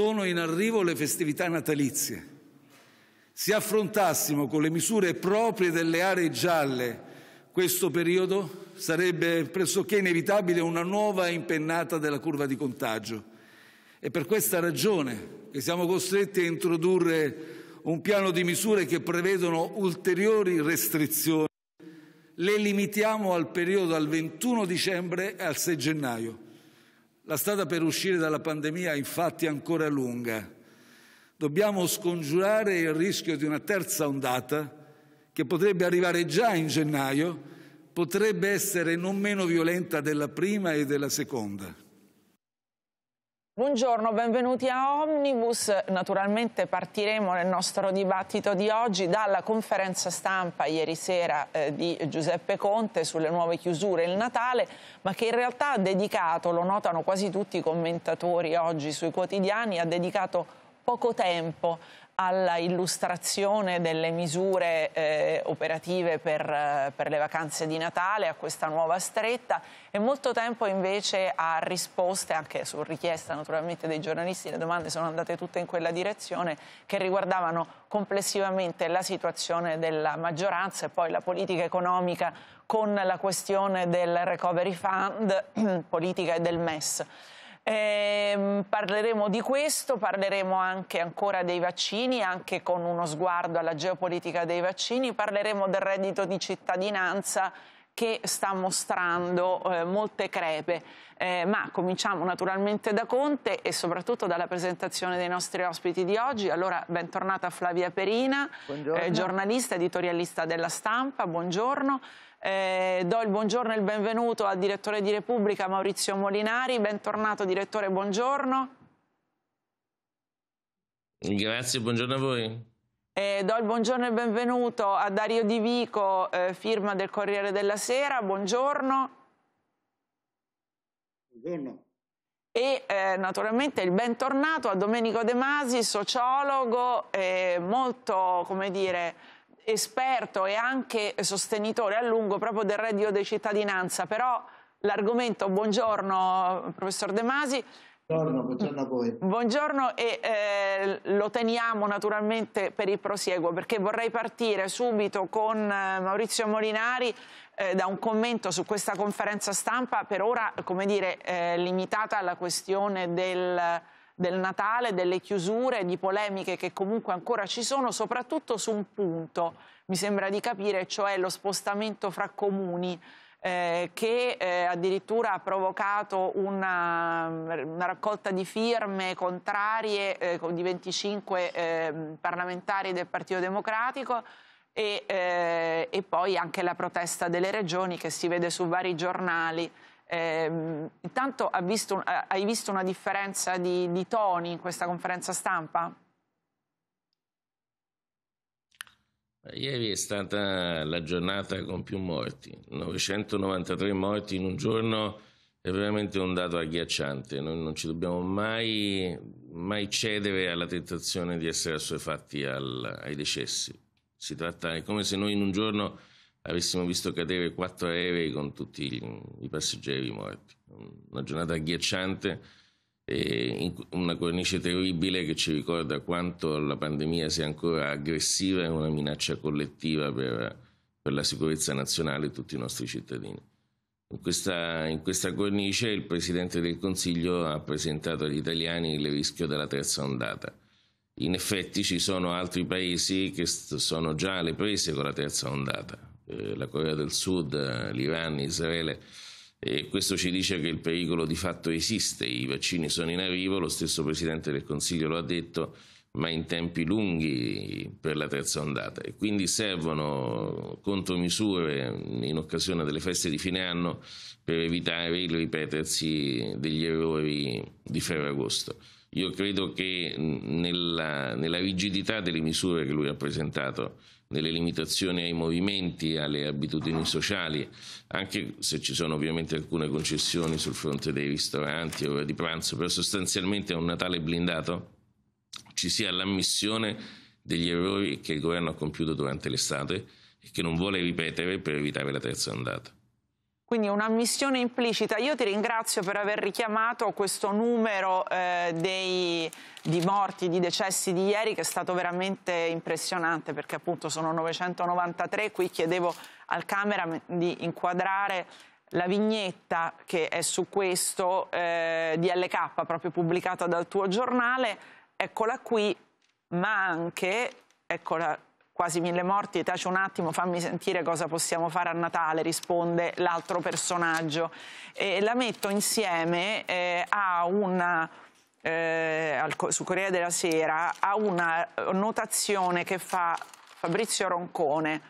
sono in arrivo le festività natalizie. Se affrontassimo con le misure proprie delle aree gialle questo periodo, sarebbe pressoché inevitabile una nuova impennata della curva di contagio. È per questa ragione che siamo costretti a introdurre un piano di misure che prevedono ulteriori restrizioni. Le limitiamo al periodo dal 21 dicembre al 6 gennaio la strada per uscire dalla pandemia è infatti ancora lunga. Dobbiamo scongiurare il rischio di una terza ondata che potrebbe arrivare già in gennaio, potrebbe essere non meno violenta della prima e della seconda. Buongiorno, benvenuti a Omnibus. Naturalmente partiremo nel nostro dibattito di oggi dalla conferenza stampa ieri sera eh, di Giuseppe Conte sulle nuove chiusure il Natale, ma che in realtà ha dedicato, lo notano quasi tutti i commentatori oggi sui quotidiani, ha dedicato poco tempo alla illustrazione delle misure eh, operative per, eh, per, le vacanze di Natale, a questa nuova stretta e molto tempo invece a risposte, anche su richiesta naturalmente dei giornalisti, le domande sono andate tutte in quella direzione, che riguardavano complessivamente la situazione della maggioranza e poi la politica economica con la questione del recovery fund, politica e del MES. Eh, parleremo di questo, parleremo anche ancora dei vaccini, anche con uno sguardo alla geopolitica dei vaccini, parleremo del reddito di cittadinanza che sta mostrando eh, molte crepe. Eh, ma cominciamo naturalmente da Conte e soprattutto dalla presentazione dei nostri ospiti di oggi. Allora, bentornata Flavia Perina, eh, giornalista, editorialista della stampa, buongiorno. Eh, do il buongiorno e il benvenuto al direttore di Repubblica Maurizio Molinari. Bentornato direttore, buongiorno. Grazie, buongiorno a voi. Eh, do il buongiorno e il benvenuto a Dario Di Vico, eh, firma del Corriere della Sera. Buongiorno. Buongiorno. E eh, naturalmente il bentornato a Domenico De Masi, sociologo, eh, molto, come dire, esperto e anche sostenitore a lungo proprio del reddito di cittadinanza, però l'argomento, buongiorno professor De Masi, Buongiorno, buongiorno, a voi. Buongiorno e eh, lo teniamo naturalmente per il prosieguo perché vorrei partire subito con eh, Maurizio Molinari eh, da un commento su questa conferenza stampa per ora come dire eh, limitata alla questione del del Natale, delle chiusure, di polemiche che comunque ancora ci sono, soprattutto su un punto, mi sembra di capire, cioè lo spostamento fra comuni. Eh, che eh, addirittura ha provocato una, una, raccolta di firme contrarie eh, di 25 ehm, parlamentari del Partito Democratico e, eh, e poi anche la protesta delle regioni che si vede su vari giornali. Ehm, intanto visto, hai visto una differenza di, di toni in questa conferenza stampa? Ieri è stata la giornata con più morti, 993 morti in un giorno è veramente un dato agghiacciante, noi non ci dobbiamo mai, mai cedere alla tentazione di essere assuefatti al, ai decessi. Si tratta, è come se noi in un giorno avessimo visto cadere quattro aerei con tutti gli, i passeggeri morti. Una giornata agghiacciante, in, una cornice terribile che ci ricorda quanto la pandemia sia ancora aggressiva e una minaccia collettiva per, per la sicurezza nazionale e tutti i nostri cittadini. In questa, in questa cornice il Presidente del Consiglio ha presentato agli italiani il rischio della terza ondata. In effetti ci sono altri paesi che sono già alle prese con la terza ondata. Eh, la Corea del Sud, l'Iran, Israele. E questo ci dice che il pericolo di fatto esiste, i vaccini sono in arrivo, lo stesso Presidente del Consiglio lo ha detto, ma in tempi lunghi per la terza ondata e quindi servono contromisure in occasione delle feste di fine anno per evitare il ripetersi degli errori di Ferragosto. Io credo che nella, nella rigidità delle misure che lui ha presentato delle limitazioni ai movimenti, alle abitudini sociali, anche se ci sono ovviamente alcune concessioni sul fronte dei ristoranti, ore di pranzo, però sostanzialmente è un Natale blindato, ci sia l'ammissione degli errori che il governo ha compiuto durante l'estate e che non vuole ripetere per evitare la terza ondata. Quindi un'ammissione implicita. Io ti ringrazio per aver richiamato questo numero eh, dei, di morti, di decessi di ieri che è stato veramente impressionante perché appunto sono 993. Qui chiedevo al camera di inquadrare la vignetta che è su questo eh, di LK, proprio pubblicata dal tuo giornale. Eccola qui, ma anche, eccola quasi mille morti, taci un attimo, fammi sentire cosa possiamo fare a Natale, risponde l'altro personaggio. E la metto insieme eh, a una, eh, al, su Corriere della Sera a una notazione che fa Fabrizio Roncone.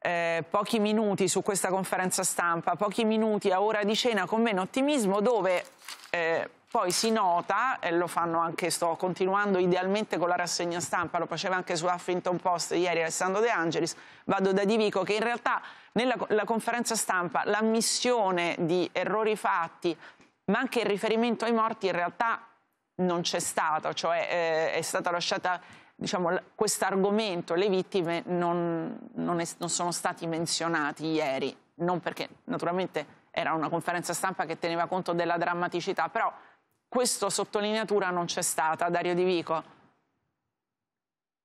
Eh, pochi minuti su questa conferenza stampa, pochi minuti a ora di cena con meno ottimismo dove eh, poi si nota, e lo fanno anche, sto continuando idealmente con la rassegna stampa, lo faceva anche su Huffington Post ieri Alessandro De Angelis, vado da Divico che in realtà nella conferenza stampa l'ammissione di errori fatti, ma anche il riferimento ai morti in realtà non c'è stato, cioè eh, è stata lasciata diciamo, questo argomento, le vittime non, non, è, non, sono stati menzionati ieri, non perché naturalmente era una conferenza stampa che teneva conto della drammaticità, però questa sottolineatura non c'è stata, Dario Di Vico.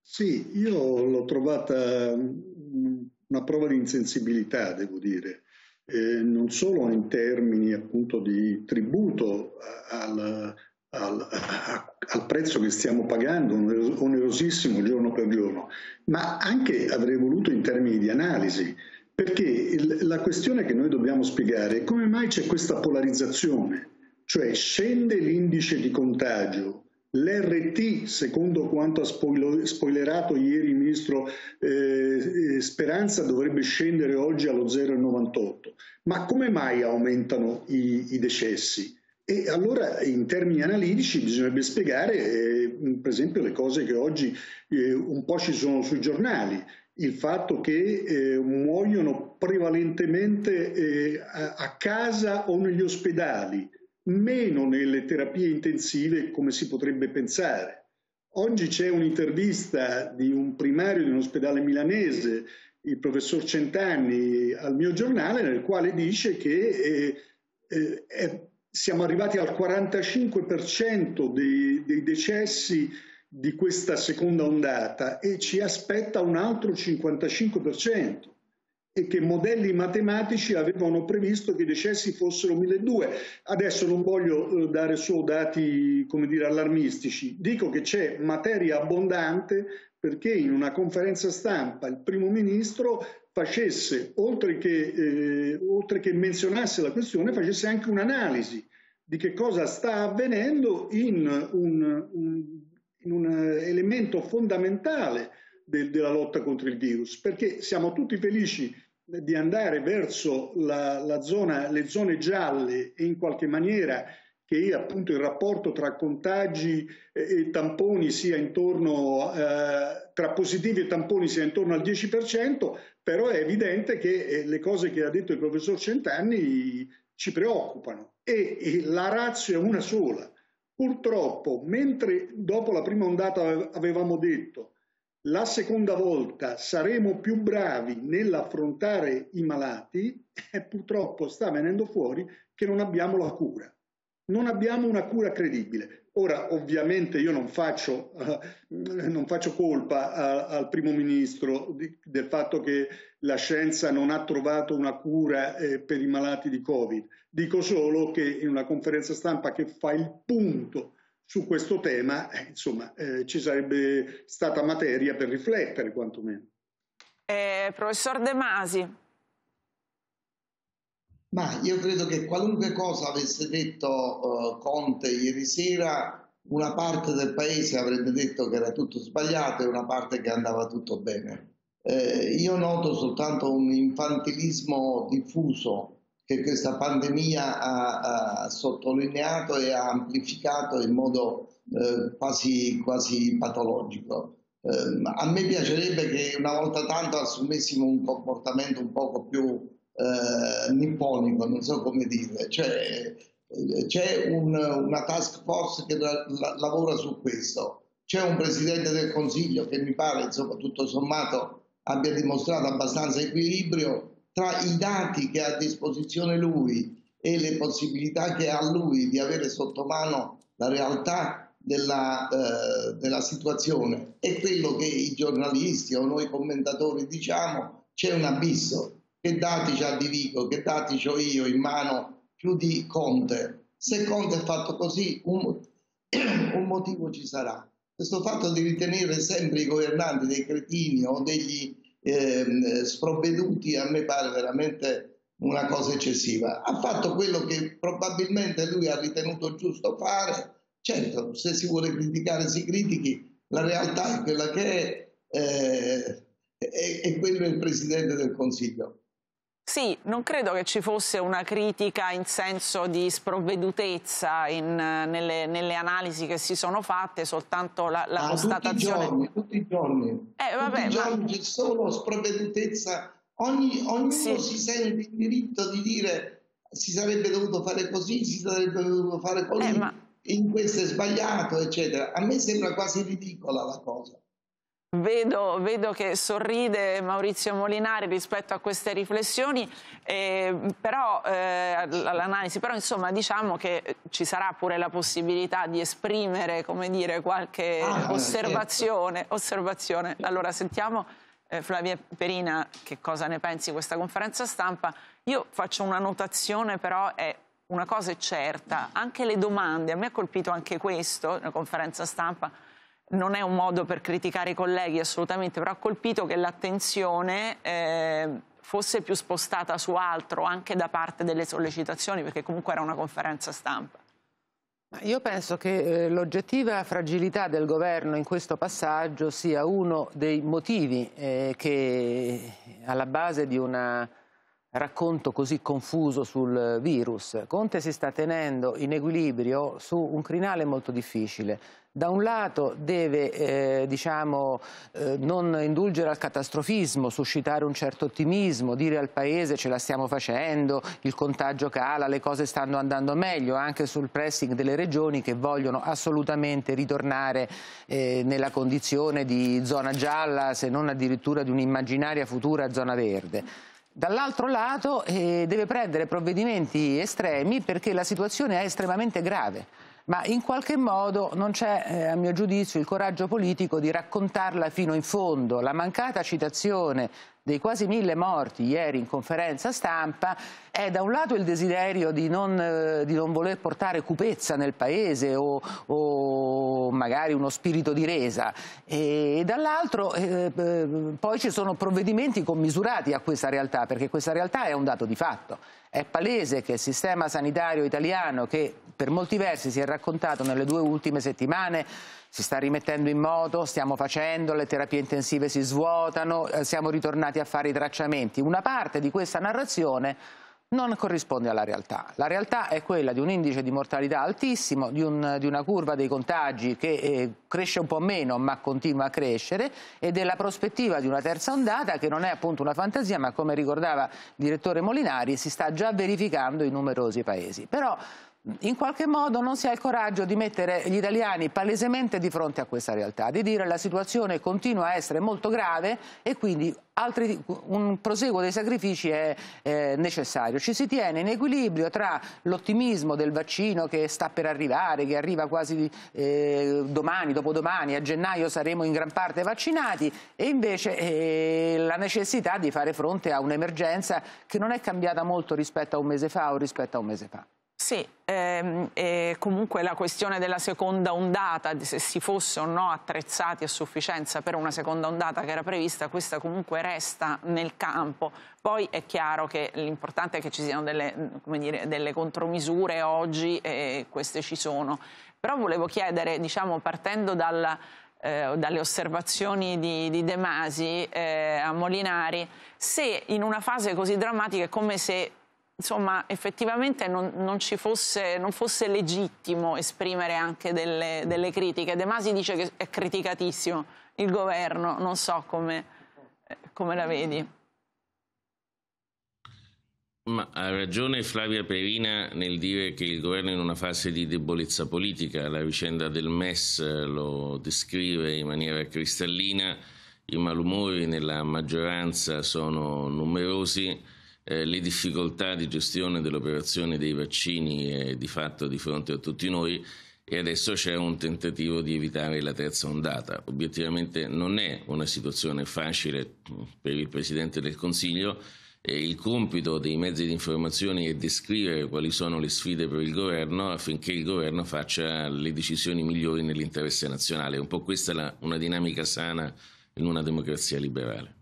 Sì, io l'ho trovata una prova di insensibilità, devo dire, eh, non solo in termini appunto di tributo al, al, al, prezzo che stiamo pagando, onerosissimo giorno per giorno, ma anche avrei voluto in termini di analisi, perché il, la questione che noi dobbiamo spiegare è come mai c'è questa polarizzazione cioè scende l'indice di contagio, l'RT, secondo quanto ha spoilerato ieri il ministro eh, eh, Speranza, dovrebbe scendere oggi allo 0,98. Ma come mai aumentano i, i decessi? E allora in termini analitici bisognerebbe spiegare, eh, per esempio, le cose che oggi eh, un po' ci sono sui giornali, il fatto che eh, muoiono prevalentemente eh, a casa o negli ospedali, meno nelle terapie intensive come si potrebbe pensare. Oggi c'è un'intervista di un primario di un ospedale milanese, il professor Centanni, al mio giornale, nel quale dice che eh, eh è, siamo arrivati al 45% dei, dei decessi di questa seconda ondata e ci aspetta un altro 55% e che modelli matematici avevano previsto che i decessi fossero 1200. Adesso non voglio eh, dare solo dati come dire, allarmistici, dico che c'è materia abbondante perché in una conferenza stampa il primo ministro facesse, oltre che, eh, oltre che menzionasse la questione, facesse anche un'analisi di che cosa sta avvenendo in un, un, in un eh, elemento fondamentale della lotta contro il virus, perché siamo tutti felici di andare verso la, la zona, le zone gialle e in qualche maniera che appunto il rapporto tra contagi e tamponi sia intorno, eh, tra positivi e tamponi sia intorno al 10%, però è evidente che eh, le cose che ha detto il professor Centanni ci preoccupano e, e la razza è una sola. Purtroppo, mentre dopo la prima ondata avevamo detto la seconda volta saremo più bravi nell'affrontare i malati e purtroppo sta venendo fuori che non abbiamo la cura. Non abbiamo una cura credibile. Ora, ovviamente io non faccio, uh, non faccio colpa uh, al primo ministro di, del fatto che la scienza non ha trovato una cura uh, per i malati di Covid. Dico solo che in una conferenza stampa che fa il punto su questo tema, eh, insomma, eh, ci sarebbe stata materia per riflettere quantomeno. Eh, professor De Masi. Ma io credo che qualunque cosa avesse detto eh, Conte ieri sera, una parte del paese avrebbe detto che era tutto sbagliato e una parte che andava tutto bene. Eh, io noto soltanto un infantilismo diffuso che questa pandemia ha, ha sottolineato e ha amplificato in modo eh, quasi, quasi, patologico. Eh, a me piacerebbe che una volta tanto assumessimo un comportamento un poco più eh, nipponico, non so come dire, cioè, eh, c'è un, una task force che la, la, lavora su questo, c'è un Presidente del Consiglio che mi pare, insomma, tutto sommato abbia dimostrato abbastanza equilibrio tra i dati che ha a disposizione lui e le possibilità che ha lui di avere sotto mano la realtà della, eh, della situazione e quello che i giornalisti o noi commentatori diciamo c'è un abisso che dati c'ha Di Vico, che dati ho io in mano più di Conte se Conte è fatto così un, un motivo ci sarà questo fatto di ritenere sempre i governanti dei cretini o degli eh, sprovveduti a me pare veramente una cosa eccessiva. Ha fatto quello che probabilmente lui ha ritenuto giusto fare. Certo, se si vuole criticare si critichi, la realtà è quella che è eh, e, e quello è il Presidente del Consiglio. Sì, non credo che ci fosse una critica in senso di sprovvedutezza in, eh, nelle, nelle, analisi che si sono fatte, soltanto la, la ah, constatazione. Tutti i giorni, tutti i giorni. Eh, vabbè, tutti i giorni ma... c'è solo sprovvedutezza. Ogni, ognuno sì. si sente il diritto di dire si sarebbe dovuto fare così, si sarebbe dovuto fare così, eh, ma... in questo è sbagliato, eccetera. A me sembra quasi ridicola la cosa. Vedo, vedo, che sorride Maurizio Molinari rispetto a queste riflessioni, eh, però, eh, all'analisi, però insomma diciamo che ci sarà pure la possibilità di esprimere dire, qualche ah, eh, certo. osservazione, certo. osservazione, Allora sentiamo eh, Flavia Perina che cosa ne pensi di questa conferenza stampa. Io faccio una notazione però è una cosa è certa, anche le domande, a me ha colpito anche questo, la conferenza stampa, non è un modo per criticare i colleghi assolutamente, però ha colpito che l'attenzione eh, fosse più spostata su altro anche da parte delle sollecitazioni, perché comunque era una conferenza stampa. Io penso che eh, l'oggettiva fragilità del governo in questo passaggio sia uno dei motivi eh, che alla base di una racconto così confuso sul virus. Conte si sta tenendo in equilibrio su un crinale molto difficile. Da un lato deve eh, diciamo, eh, non indulgere al catastrofismo, suscitare un certo ottimismo, dire al Paese ce la stiamo facendo, il contagio cala, le cose stanno andando meglio, anche sul pressing delle regioni che vogliono assolutamente ritornare eh, nella condizione di zona gialla, se non addirittura di un'immaginaria futura zona verde dall'altro lato eh, deve prendere provvedimenti estremi perché la situazione è estremamente grave. Ma in qualche modo non c'è, eh, a mio giudizio, il coraggio politico di raccontarla fino in fondo. La mancata citazione dei quasi mille morti ieri in conferenza stampa è da un lato il desiderio di non, eh, di non voler portare cupezza nel paese o, o magari uno spirito di resa e dall'altro eh, eh, poi ci sono provvedimenti commisurati a questa realtà perché questa realtà è un dato di fatto. È palese che il sistema sanitario italiano che per molti versi si è raccontato nelle due ultime settimane si sta rimettendo in moto, stiamo facendo, le terapie intensive si svuotano, eh, siamo ritornati a fare i tracciamenti. Una parte di questa narrazione non corrisponde alla realtà. La realtà è quella di un indice di mortalità altissimo, di, un, di una curva dei contagi che eh, cresce un po' meno ma continua a crescere e della prospettiva di una terza ondata che non è appunto una fantasia ma come ricordava il direttore Molinari si sta già verificando in numerosi paesi. Però in qualche modo non si ha il coraggio di mettere gli italiani palesemente di fronte a questa realtà, di dire che la situazione continua a essere molto grave e quindi altri, un proseguo dei sacrifici è eh, necessario. Ci si tiene in equilibrio tra l'ottimismo del vaccino che sta per arrivare, che arriva quasi eh, domani, dopodomani, a gennaio saremo in gran parte vaccinati e invece eh, la necessità di fare fronte a un'emergenza che non è cambiata molto rispetto a un mese fa o rispetto a un mese fa. Sì, ehm, e comunque la questione della seconda ondata, se si fosse o no attrezzati a sufficienza per una seconda ondata che era prevista, questa comunque resta nel campo. Poi è chiaro che l'importante è che ci siano delle, dire, delle contromisure oggi e queste ci sono. Però volevo chiedere, diciamo, partendo dalla, eh, dalle osservazioni di, di De Masi eh, a Molinari, se in una fase così drammatica è come se insomma, effettivamente non, non, fosse, non, fosse, legittimo esprimere anche delle, delle, critiche. De Masi dice che è criticatissimo il governo, non so come, eh, come la vedi. Ma ha ragione Flavia Perina nel dire che il governo è in una fase di debolezza politica, la vicenda del MES eh, lo descrive in maniera cristallina, i malumori nella maggioranza sono numerosi, eh, le difficoltà di gestione dell'operazione dei vaccini è eh, di fatto di fronte a tutti noi e adesso c'è un tentativo di evitare la terza ondata. Obiettivamente non è una situazione facile mm, per il Presidente del Consiglio. Eh, il compito dei mezzi di informazione è descrivere quali sono le sfide per il governo affinché il governo faccia le decisioni migliori nell'interesse nazionale. Un po' questa è la, una dinamica sana in una democrazia liberale.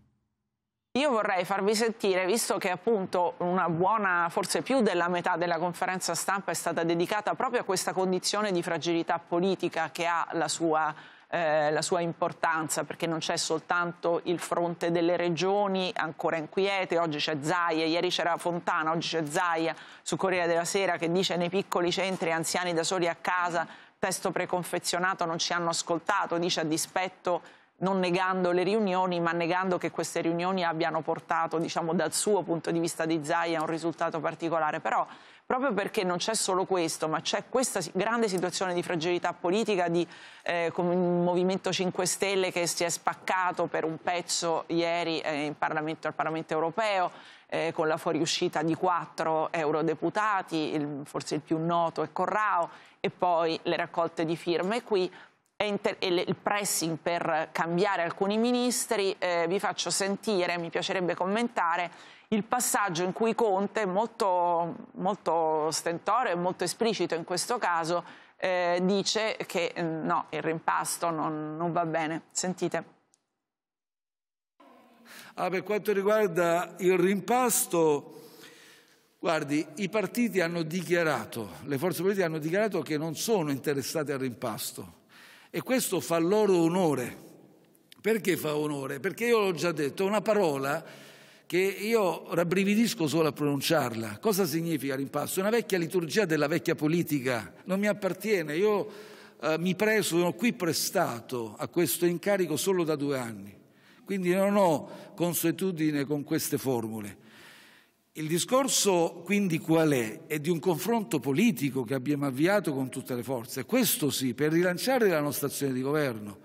Io vorrei farvi sentire, visto che appunto una buona, forse più della metà della conferenza stampa è stata dedicata proprio a questa condizione di fragilità politica che ha la sua eh, la sua importanza perché non c'è soltanto il fronte delle regioni ancora inquiete, oggi c'è Zaia, ieri c'era Fontana, oggi c'è Zaia su Corriere della Sera che dice nei piccoli centri anziani da soli a casa, testo preconfezionato non ci hanno ascoltato, dice a dispetto non negando le riunioni, ma negando che queste riunioni abbiano portato, diciamo, dal suo punto di vista di Zai a un risultato particolare. Però proprio perché non c'è solo questo, ma c'è questa grande situazione di fragilità politica di eh, un Movimento 5 Stelle che si è spaccato per un pezzo ieri eh, Parlamento, al Parlamento europeo, eh, con la fuoriuscita di quattro eurodeputati, il, forse il più noto è Corrao, e poi le raccolte di firme qui inter- il pressing per cambiare alcuni ministri, eh, vi faccio sentire, mi piacerebbe commentare, il passaggio in cui Conte, molto, molto e molto esplicito in questo caso, eh, dice che eh, no, il rimpasto non, non va bene. Sentite. Ah, per quanto riguarda il rimpasto, guardi, i partiti hanno dichiarato, le forze politiche hanno dichiarato che non sono interessate al rimpasto. E questo fa loro onore. Perché fa onore? Perché io l'ho già detto, è una parola che io rabbrividisco solo a pronunciarla. Cosa significa rimpasto? È una vecchia liturgia della vecchia politica, non mi appartiene. Io eh, mi preso, sono qui prestato a questo incarico solo da due anni, quindi non ho consuetudine con queste formule. Il discorso quindi qual è? È di un confronto politico che abbiamo avviato con tutte le forze, questo sì, per rilanciare la nostra azione di governo.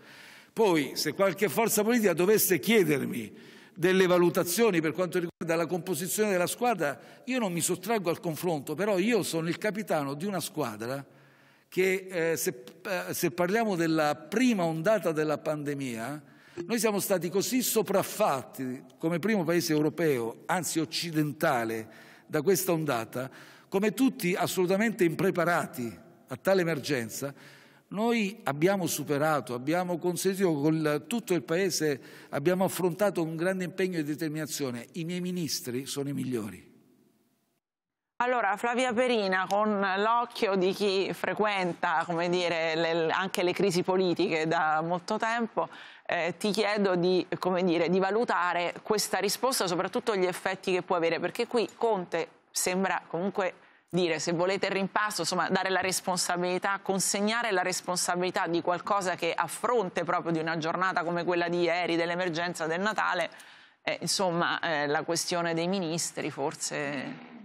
Poi se qualche forza politica dovesse chiedermi delle valutazioni per quanto riguarda la composizione della squadra, io non mi sottraggo al confronto, però io sono il capitano di una squadra che eh, se, eh, se parliamo della prima ondata della pandemia, noi siamo stati così sopraffatti come primo paese europeo, anzi occidentale, da questa ondata, come tutti assolutamente impreparati a tale emergenza, noi abbiamo superato, abbiamo consentito con tutto il Paese, abbiamo affrontato con grande impegno e determinazione. I miei ministri sono i migliori. Allora, Flavia Perina, con l'occhio di chi frequenta dire, le, anche le crisi politiche da molto tempo, eh, ti chiedo di, dire, di valutare questa risposta, soprattutto gli effetti che può avere, perché qui Conte sembra comunque dire se volete il rimpasto, insomma dare la responsabilità, consegnare la responsabilità di qualcosa che a fronte proprio di una giornata come quella di ieri, dell'emergenza del Natale, eh, insomma eh, la questione dei ministri forse...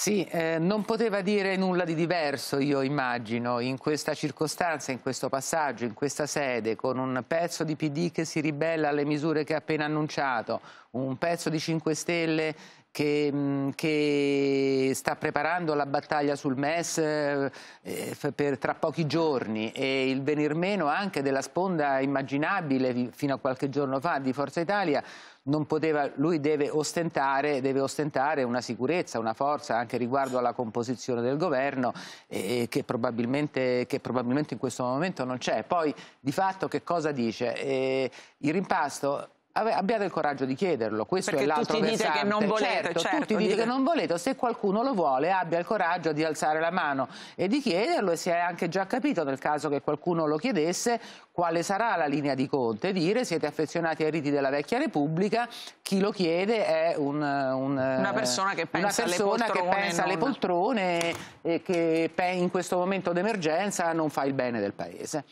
Sì, eh, non poteva dire nulla di diverso, io immagino, in questa circostanza, in questo passaggio, in questa sede, con un pezzo di PD che si ribella alle misure che ha appena annunciato, un pezzo di 5 Stelle che, mm, che, sta preparando la battaglia sul MES eh, eh per tra pochi giorni e il venir meno anche della sponda immaginabile fino a qualche giorno fa di Forza Italia non poteva, lui deve ostentare, deve ostentare, una sicurezza, una forza anche riguardo alla composizione del governo eh, che, probabilmente, che, probabilmente, in questo momento non c'è. Poi di fatto che cosa dice? Eh, il rimpasto abbiate il coraggio di chiederlo, questo Perché è l'altro tutti dite che non volete, certo, certo, tutti dite che non volete, se qualcuno lo vuole abbia il coraggio di alzare la mano e di chiederlo e si è anche già capito nel caso che qualcuno lo chiedesse quale sarà la linea di Conte, dire siete affezionati ai riti della vecchia Repubblica, chi lo chiede è un, un, una persona che pensa, persona alle, poltrone che pensa non... alle poltrone e che in questo momento d'emergenza non fa il bene del Paese.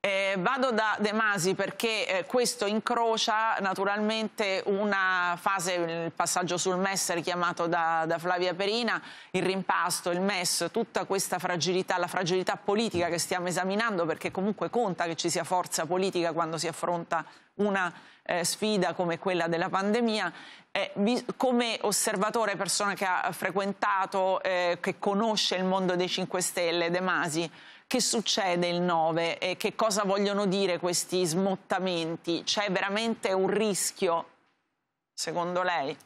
Eh, vado da De Masi perché eh, questo incrocia naturalmente una fase, il passaggio sul MES richiamato da, da, Flavia Perina, il rimpasto, il MES, tutta questa fragilità, la fragilità politica che stiamo esaminando perché comunque conta che ci sia forza politica quando si affronta una eh, sfida come quella della pandemia. Eh, vi, come osservatore, persona che ha frequentato, eh, che conosce il mondo dei 5 Stelle, De Masi, che succede il 9 e che cosa vogliono dire questi smottamenti? C'è veramente un rischio, secondo lei?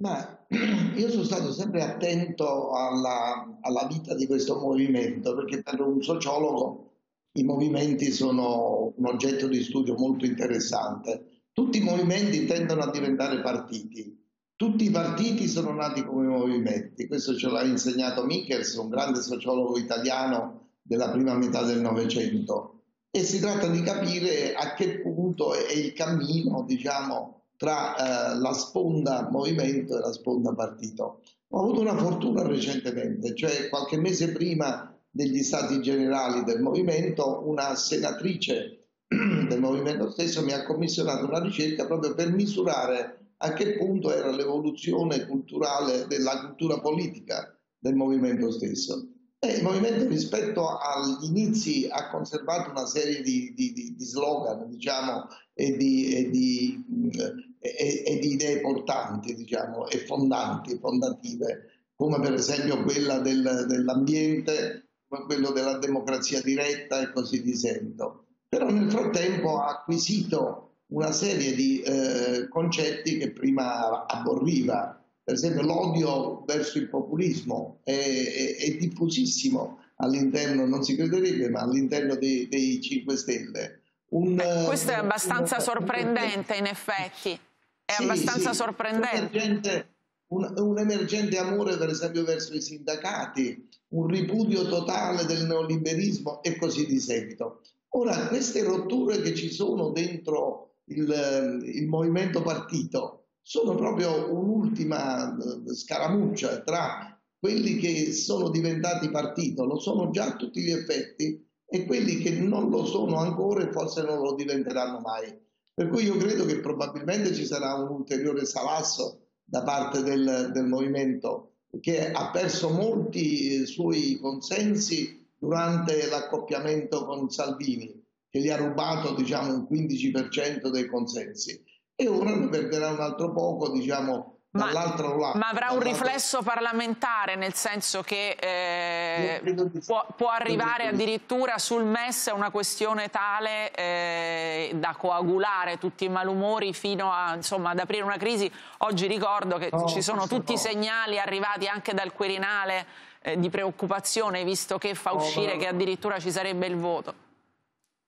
Ma io sono stato sempre attento alla, alla vita di questo movimento, perché per un sociologo i movimenti sono un oggetto di studio molto interessante. Tutti i movimenti tendono a diventare partiti tutti i partiti sono nati come movimenti, questo ce l'ha insegnato Michels, un grande sociologo italiano della prima metà del Novecento. E si tratta di capire a che punto è il cammino, diciamo, tra eh, la sponda movimento e la sponda partito. Ho avuto una fortuna recentemente, cioè qualche mese prima degli stati generali del movimento, una senatrice del movimento stesso mi ha commissionato una ricerca proprio per misurare a che punto era l'evoluzione culturale della cultura politica del movimento stesso. E eh, il movimento rispetto agli inizi ha conservato una serie di, di, di, di slogan diciamo, e, e, mm, e, e, di, idee portanti diciamo, e fondanti, fondative, come per esempio quella del, dell'ambiente, come quello della democrazia diretta e così di seguito. Però nel frattempo ha acquisito una serie di eh, concetti che prima aborriva. Per esempio l'odio verso il populismo è, è, è diffusissimo all'interno, non si crederebbe, ma all'interno dei, dei 5 Stelle. Un, Beh, eh, questo è abbastanza un... sorprendente in effetti, è sì, abbastanza sì. sorprendente. Un, un emergente amore per esempio verso i sindacati, un ripudio totale del neoliberismo e così di seguito. Ora, queste rotture che ci sono dentro il, ehm, il movimento partito, sono proprio un'ultima eh, scaramuccia tra quelli che sono diventati partito, lo sono già a tutti gli effetti, e quelli che non lo sono ancora e forse non lo diventeranno mai. Per cui io credo che probabilmente ci sarà un ulteriore salasso da parte del, del movimento che ha perso molti eh, suoi consensi durante l'accoppiamento con Salvini che gli ha rubato diciamo, un 15% dei consensi e ora ne perderà un altro poco diciamo, ma, lato, ma, avrà un riflesso parlamentare, nel senso che eh, può, può, arrivare addirittura sul MES una questione tale eh, da coagulare tutti i malumori fino a, insomma, ad aprire una crisi. Oggi ricordo che no, ci sono tutti i no. segnali arrivati anche dal Quirinale eh, di preoccupazione, visto che fa uscire no, che addirittura ci sarebbe il voto.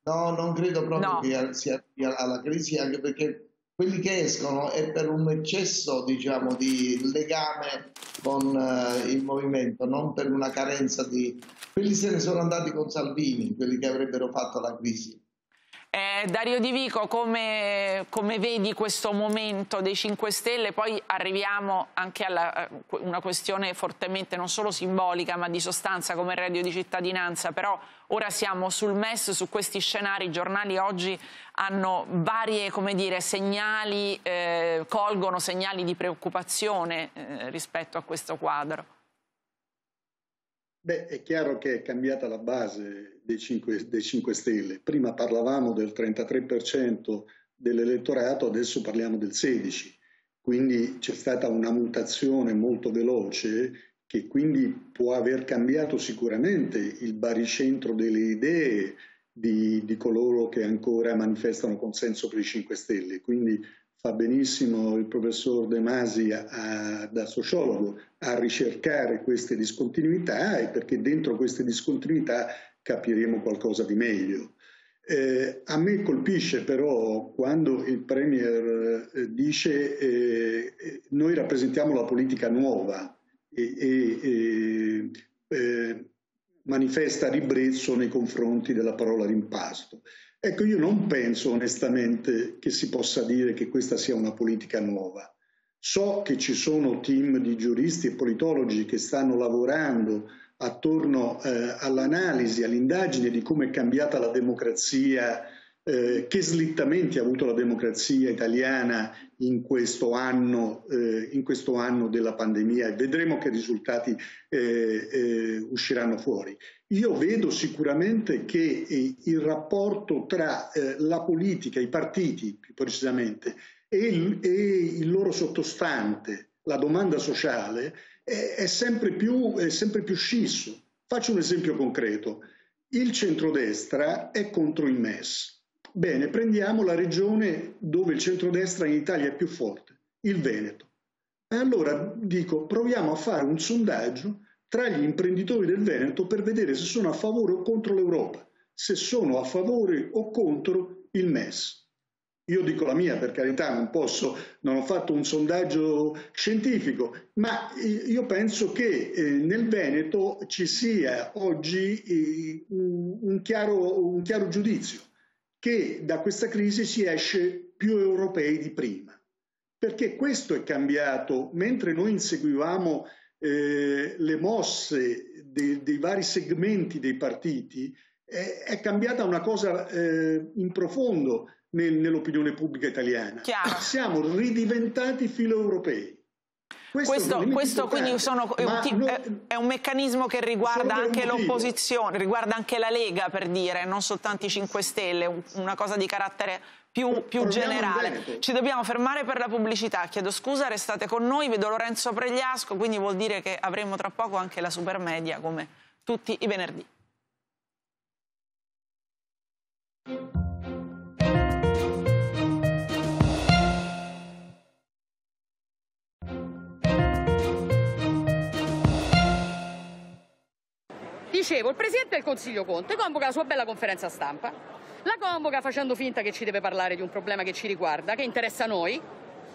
No, non credo proprio no. che sia alla crisi, anche perché quelli che escono è per un eccesso diciamo, di legame con eh, il movimento, non per una carenza di... Quelli se ne sono andati con Salvini, quelli che avrebbero fatto la crisi. Eh, Dario Di Vico, come, come, vedi questo momento dei 5 Stelle? Poi arriviamo anche a eh, una questione fortemente non solo simbolica ma di sostanza come il reddito di cittadinanza, però ora siamo sul MES, su questi scenari, i giornali oggi hanno varie dire, segnali, eh, colgono segnali di preoccupazione eh, rispetto a questo quadro. Beh, è chiaro che è cambiata la base dei 5, dei 5 Stelle. Prima parlavamo del 33% dell'elettorato, adesso parliamo del 16%. Quindi c'è stata una mutazione molto veloce che quindi può aver cambiato sicuramente il baricentro delle idee di, di, coloro che ancora manifestano consenso per i 5 Stelle. Quindi fa benissimo il professor De Masi a, a, da sociologo a ricercare queste discontinuità e perché dentro queste discontinuità capiremo qualcosa di meglio. Eh, a me colpisce però quando il Premier eh, dice eh, eh, noi rappresentiamo la politica nuova e, e, e eh, manifesta ribrezzo nei confronti della parola rimpasto. Ecco, io non penso onestamente che si possa dire che questa sia una politica nuova. So che ci sono team di giuristi e politologi che stanno lavorando attorno eh, all'analisi, all'indagine di come è cambiata la democrazia, eh, che slittamenti ha avuto la democrazia italiana in questo anno, eh, in questo anno della pandemia e vedremo che risultati eh, eh, usciranno fuori. Io vedo sicuramente che eh, il rapporto tra la politica, i partiti più precisamente, e il, e il loro sottostante, la domanda sociale, è, è, sempre più, è sempre più scisso. Faccio un esempio concreto. Il centrodestra è contro il MES. Bene, prendiamo la regione dove il centrodestra in Italia è più forte, il Veneto. E allora dico, proviamo a fare un sondaggio tra gli imprenditori del Veneto per vedere se sono a favore o contro l'Europa, se sono a favore o contro il MES. Io dico la mia, per carità, non posso, non ho fatto un sondaggio scientifico, ma io penso che eh, nel Veneto ci sia oggi un chiaro, un chiaro giudizio che da questa crisi si esce più europei di prima, perché questo è cambiato, mentre noi inseguivamo eh, le mosse dei, dei vari segmenti dei partiti, è, è cambiata una cosa eh, in profondo nel, nell'opinione pubblica italiana. Chiaro. Siamo ridiventati filoeuropei. Questo, questo, è, questo totale, sono, è, un eh, ti, noi, eh, è, un meccanismo che riguarda anche l'opposizione, riguarda anche la Lega per dire, non soltanto i 5 Stelle, una cosa di carattere più, più generale. Ci dobbiamo fermare per la pubblicità, chiedo scusa, restate con noi, vedo Lorenzo Pregliasco, quindi vuol dire che avremo tra poco anche la supermedia come tutti i venerdì. dicevo, il Presidente del Consiglio Conte convoca la sua bella conferenza stampa, la convoca facendo finta che ci deve parlare di un problema che ci riguarda, che interessa a noi,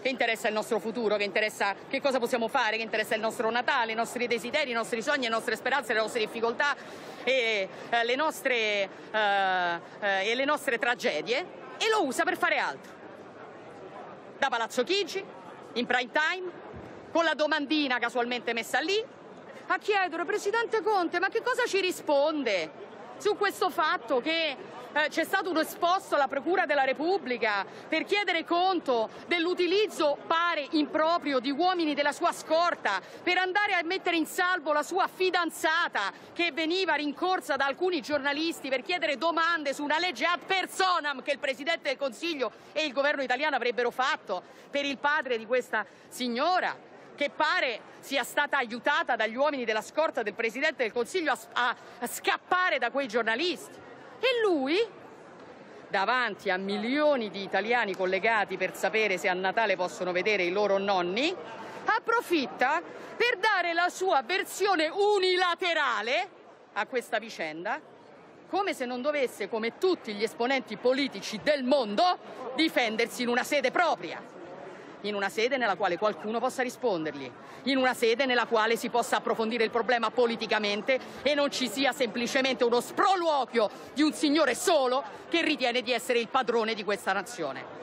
che interessa il nostro futuro, che interessa che cosa possiamo fare, che interessa il nostro Natale, i nostri desideri, i nostri sogni, le nostre speranze, le nostre difficoltà e, eh, le, nostre, eh, eh, e le nostre tragedie e lo usa per fare altro. Da Palazzo Chigi, in prime time, con la domandina casualmente messa lì, a chiedere, Presidente Conte, ma che cosa ci risponde su questo fatto che eh, c'è stato un esposto alla Procura della Repubblica per chiedere conto dell'utilizzo, pare improprio, di uomini della sua scorta per andare a mettere in salvo la sua fidanzata che veniva rincorsa da alcuni giornalisti per chiedere domande su una legge ad personam che il Presidente del Consiglio e il governo italiano avrebbero fatto per il padre di questa signora che pare sia stata aiutata dagli uomini della scorta del Presidente del Consiglio a, a scappare da quei giornalisti. E lui, davanti a milioni di italiani collegati per sapere se a Natale possono vedere i loro nonni, approfitta per dare la sua versione unilaterale a questa vicenda, come se non dovesse, come tutti gli esponenti politici del mondo, difendersi in una sede propria in una sede nella quale qualcuno possa rispondergli, in una sede nella quale si possa approfondire il problema politicamente e non ci sia semplicemente uno sproloquio di un signore solo che ritiene di essere il padrone di questa nazione.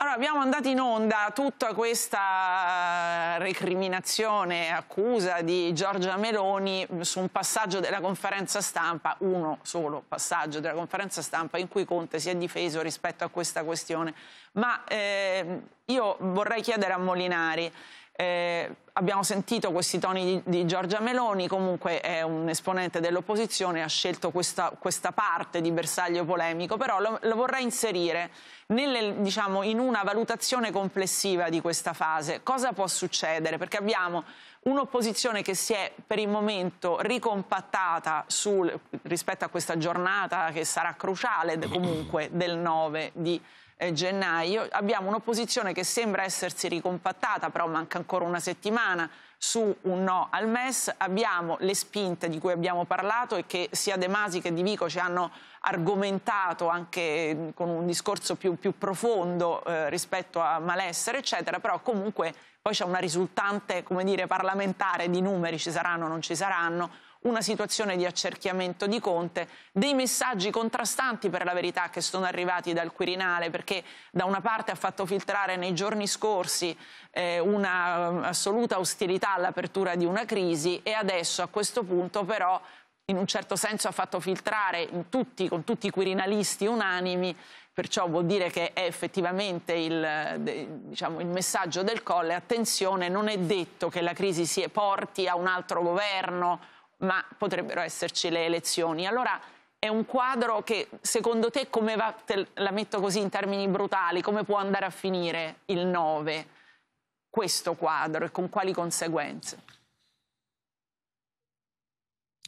Allora, abbiamo andato in onda tutta questa eh, recriminazione, accusa di Giorgia Meloni su un passaggio della conferenza stampa, uno solo passaggio della conferenza stampa in cui Conte si è difeso rispetto a questa questione. Ma eh, io vorrei chiedere a Molinari, eh, abbiamo sentito questi toni di, di, Giorgia Meloni, comunque è un esponente dell'opposizione, ha scelto questa, questa, parte di bersaglio polemico, però lo, lo vorrei inserire nelle, diciamo, in una valutazione complessiva di questa fase, cosa può succedere? Perché abbiamo un'opposizione che si è per il momento ricompattata sul, rispetto a questa giornata che sarà cruciale comunque del 9 di eh, gennaio, abbiamo un'opposizione che sembra essersi ricompattata, però manca ancora una settimana su un no al MES, abbiamo le spinte di cui abbiamo parlato e che sia De Masi che Di Vico ci hanno argomentato anche eh, con un discorso più, più profondo eh, rispetto a malessere, eccetera, però comunque poi c'è una risultante, come dire, parlamentare di numeri, ci saranno o non ci saranno, una situazione di accerchiamento di Conte, dei messaggi contrastanti per la verità che sono arrivati dal Quirinale, perché da una parte ha fatto filtrare nei giorni scorsi eh, un'assoluta um, ostilità all'apertura di una crisi e adesso a questo punto però in un certo senso ha fatto filtrare tutti, con tutti i quirinalisti unanimi, perciò vuol dire che è effettivamente il, diciamo, il messaggio del Colle, attenzione, non è detto che la crisi si porti a un altro governo ma potrebbero esserci le elezioni. Allora è un quadro che secondo te come va, te la metto così in termini brutali, come può andare a finire il 9, questo quadro e con quali conseguenze?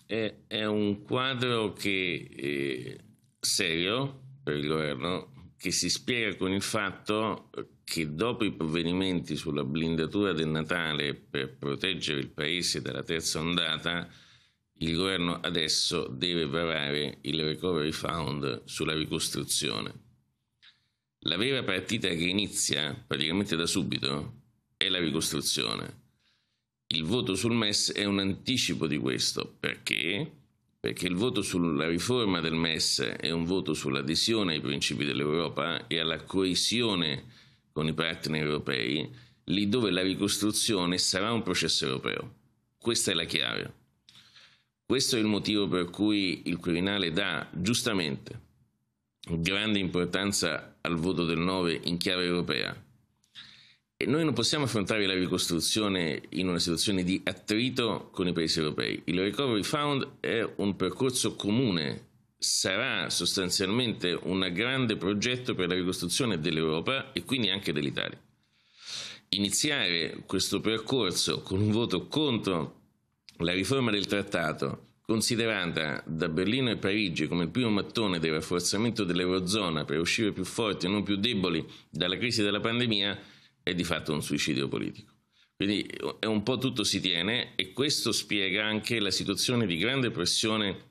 È, è un quadro che eh, serio per il governo, che si spiega con il fatto che dopo i provvedimenti sulla blindatura del Natale per proteggere il paese dalla terza ondata, il governo adesso deve varare il recovery fund sulla ricostruzione. La vera partita che inizia praticamente da subito è la ricostruzione. Il voto sul MES è un anticipo di questo perché? Perché il voto sulla riforma del MES è un voto sull'adesione ai principi dell'Europa e alla coesione con i partner europei, lì dove la ricostruzione sarà un processo europeo. Questa è la chiave. Questo è il motivo per cui il Quirinale dà giustamente grande importanza al voto del 9 in chiave europea. E noi non possiamo affrontare la ricostruzione in una situazione di attrito con i paesi europei. Il Recovery Fund è un percorso comune, sarà sostanzialmente un grande progetto per la ricostruzione dell'Europa e quindi anche dell'Italia. Iniziare questo percorso con un voto contro la riforma del trattato, considerata da Berlino e Parigi come il primo mattone del rafforzamento dell'Eurozona per uscire più forti e non più deboli dalla crisi della pandemia, è di fatto un suicidio politico. Quindi è un po' tutto si tiene e questo spiega anche la situazione di grande pressione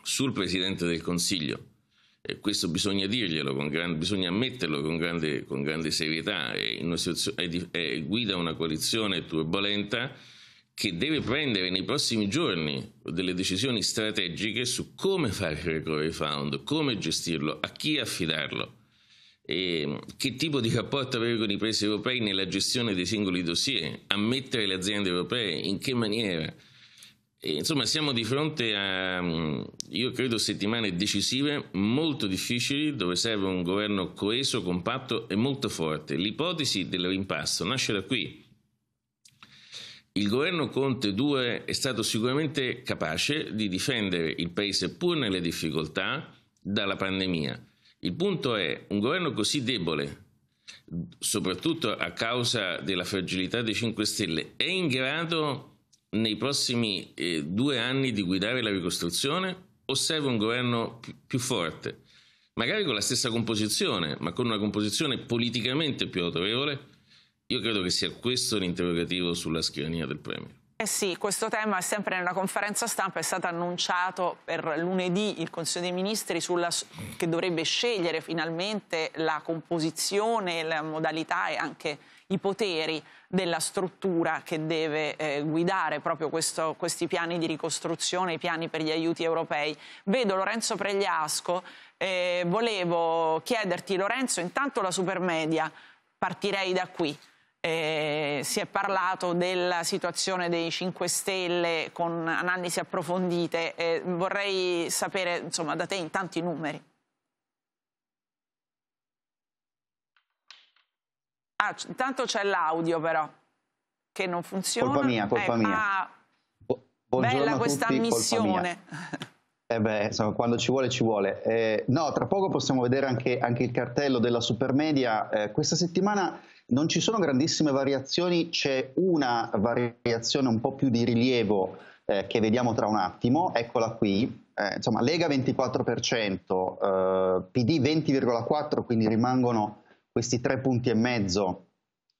sul Presidente del Consiglio. E questo bisogna dirglielo, gran, bisogna ammetterlo con grande, con grande serietà. È, è, è, guida una coalizione turbolenta che deve prendere nei prossimi giorni delle decisioni strategiche su come fare il recovery fund, come gestirlo, a chi affidarlo, che tipo di rapporto avere con i paesi europei nella gestione dei singoli dossier, ammettere le aziende europee, in che maniera. E, insomma, siamo di fronte a, mm, io credo, settimane decisive, molto difficili, dove serve un governo coeso, compatto e molto forte. L'ipotesi del rimpasto nasce da qui il governo Conte 2 è stato sicuramente capace di difendere il paese pur nelle difficoltà dalla pandemia. Il punto è un governo così debole, soprattutto a causa della fragilità dei 5 Stelle, è in grado nei prossimi eh, due anni di guidare la ricostruzione o serve un governo più, più forte? Magari con la stessa composizione, ma con una composizione politicamente più autorevole io credo che sia questo l'interrogativo sulla scrivania del Premier. Eh sì, questo tema è sempre nella conferenza stampa, è stato annunciato per lunedì il Consiglio dei Ministri sulla, che dovrebbe scegliere finalmente la composizione, la modalità e anche i poteri della struttura che deve eh, guidare proprio questo, questi piani di ricostruzione, i piani per gli aiuti europei. Vedo Lorenzo Pregliasco, eh, volevo chiederti Lorenzo, intanto la Supermedia, partirei da qui. Eh, si è parlato della situazione dei 5 Stelle con analisi approfondite. Eh, vorrei sapere insomma, da te in tanti numeri. Ah, intanto c'è l'audio però, che non funziona. Colpa mia, colpa eh, mia. Ah, bella questa tutti, missione. Eh beh, insomma, quando ci vuole ci vuole. Eh, no, tra poco possiamo vedere anche, anche il cartello della Supermedia. Eh, questa settimana non ci sono grandissime variazioni, c'è una variazione un po' più di rilievo eh, che vediamo tra un attimo, eccola qui. Eh, insomma, Lega 24%, eh, PD 20,4%, quindi rimangono questi tre punti e mezzo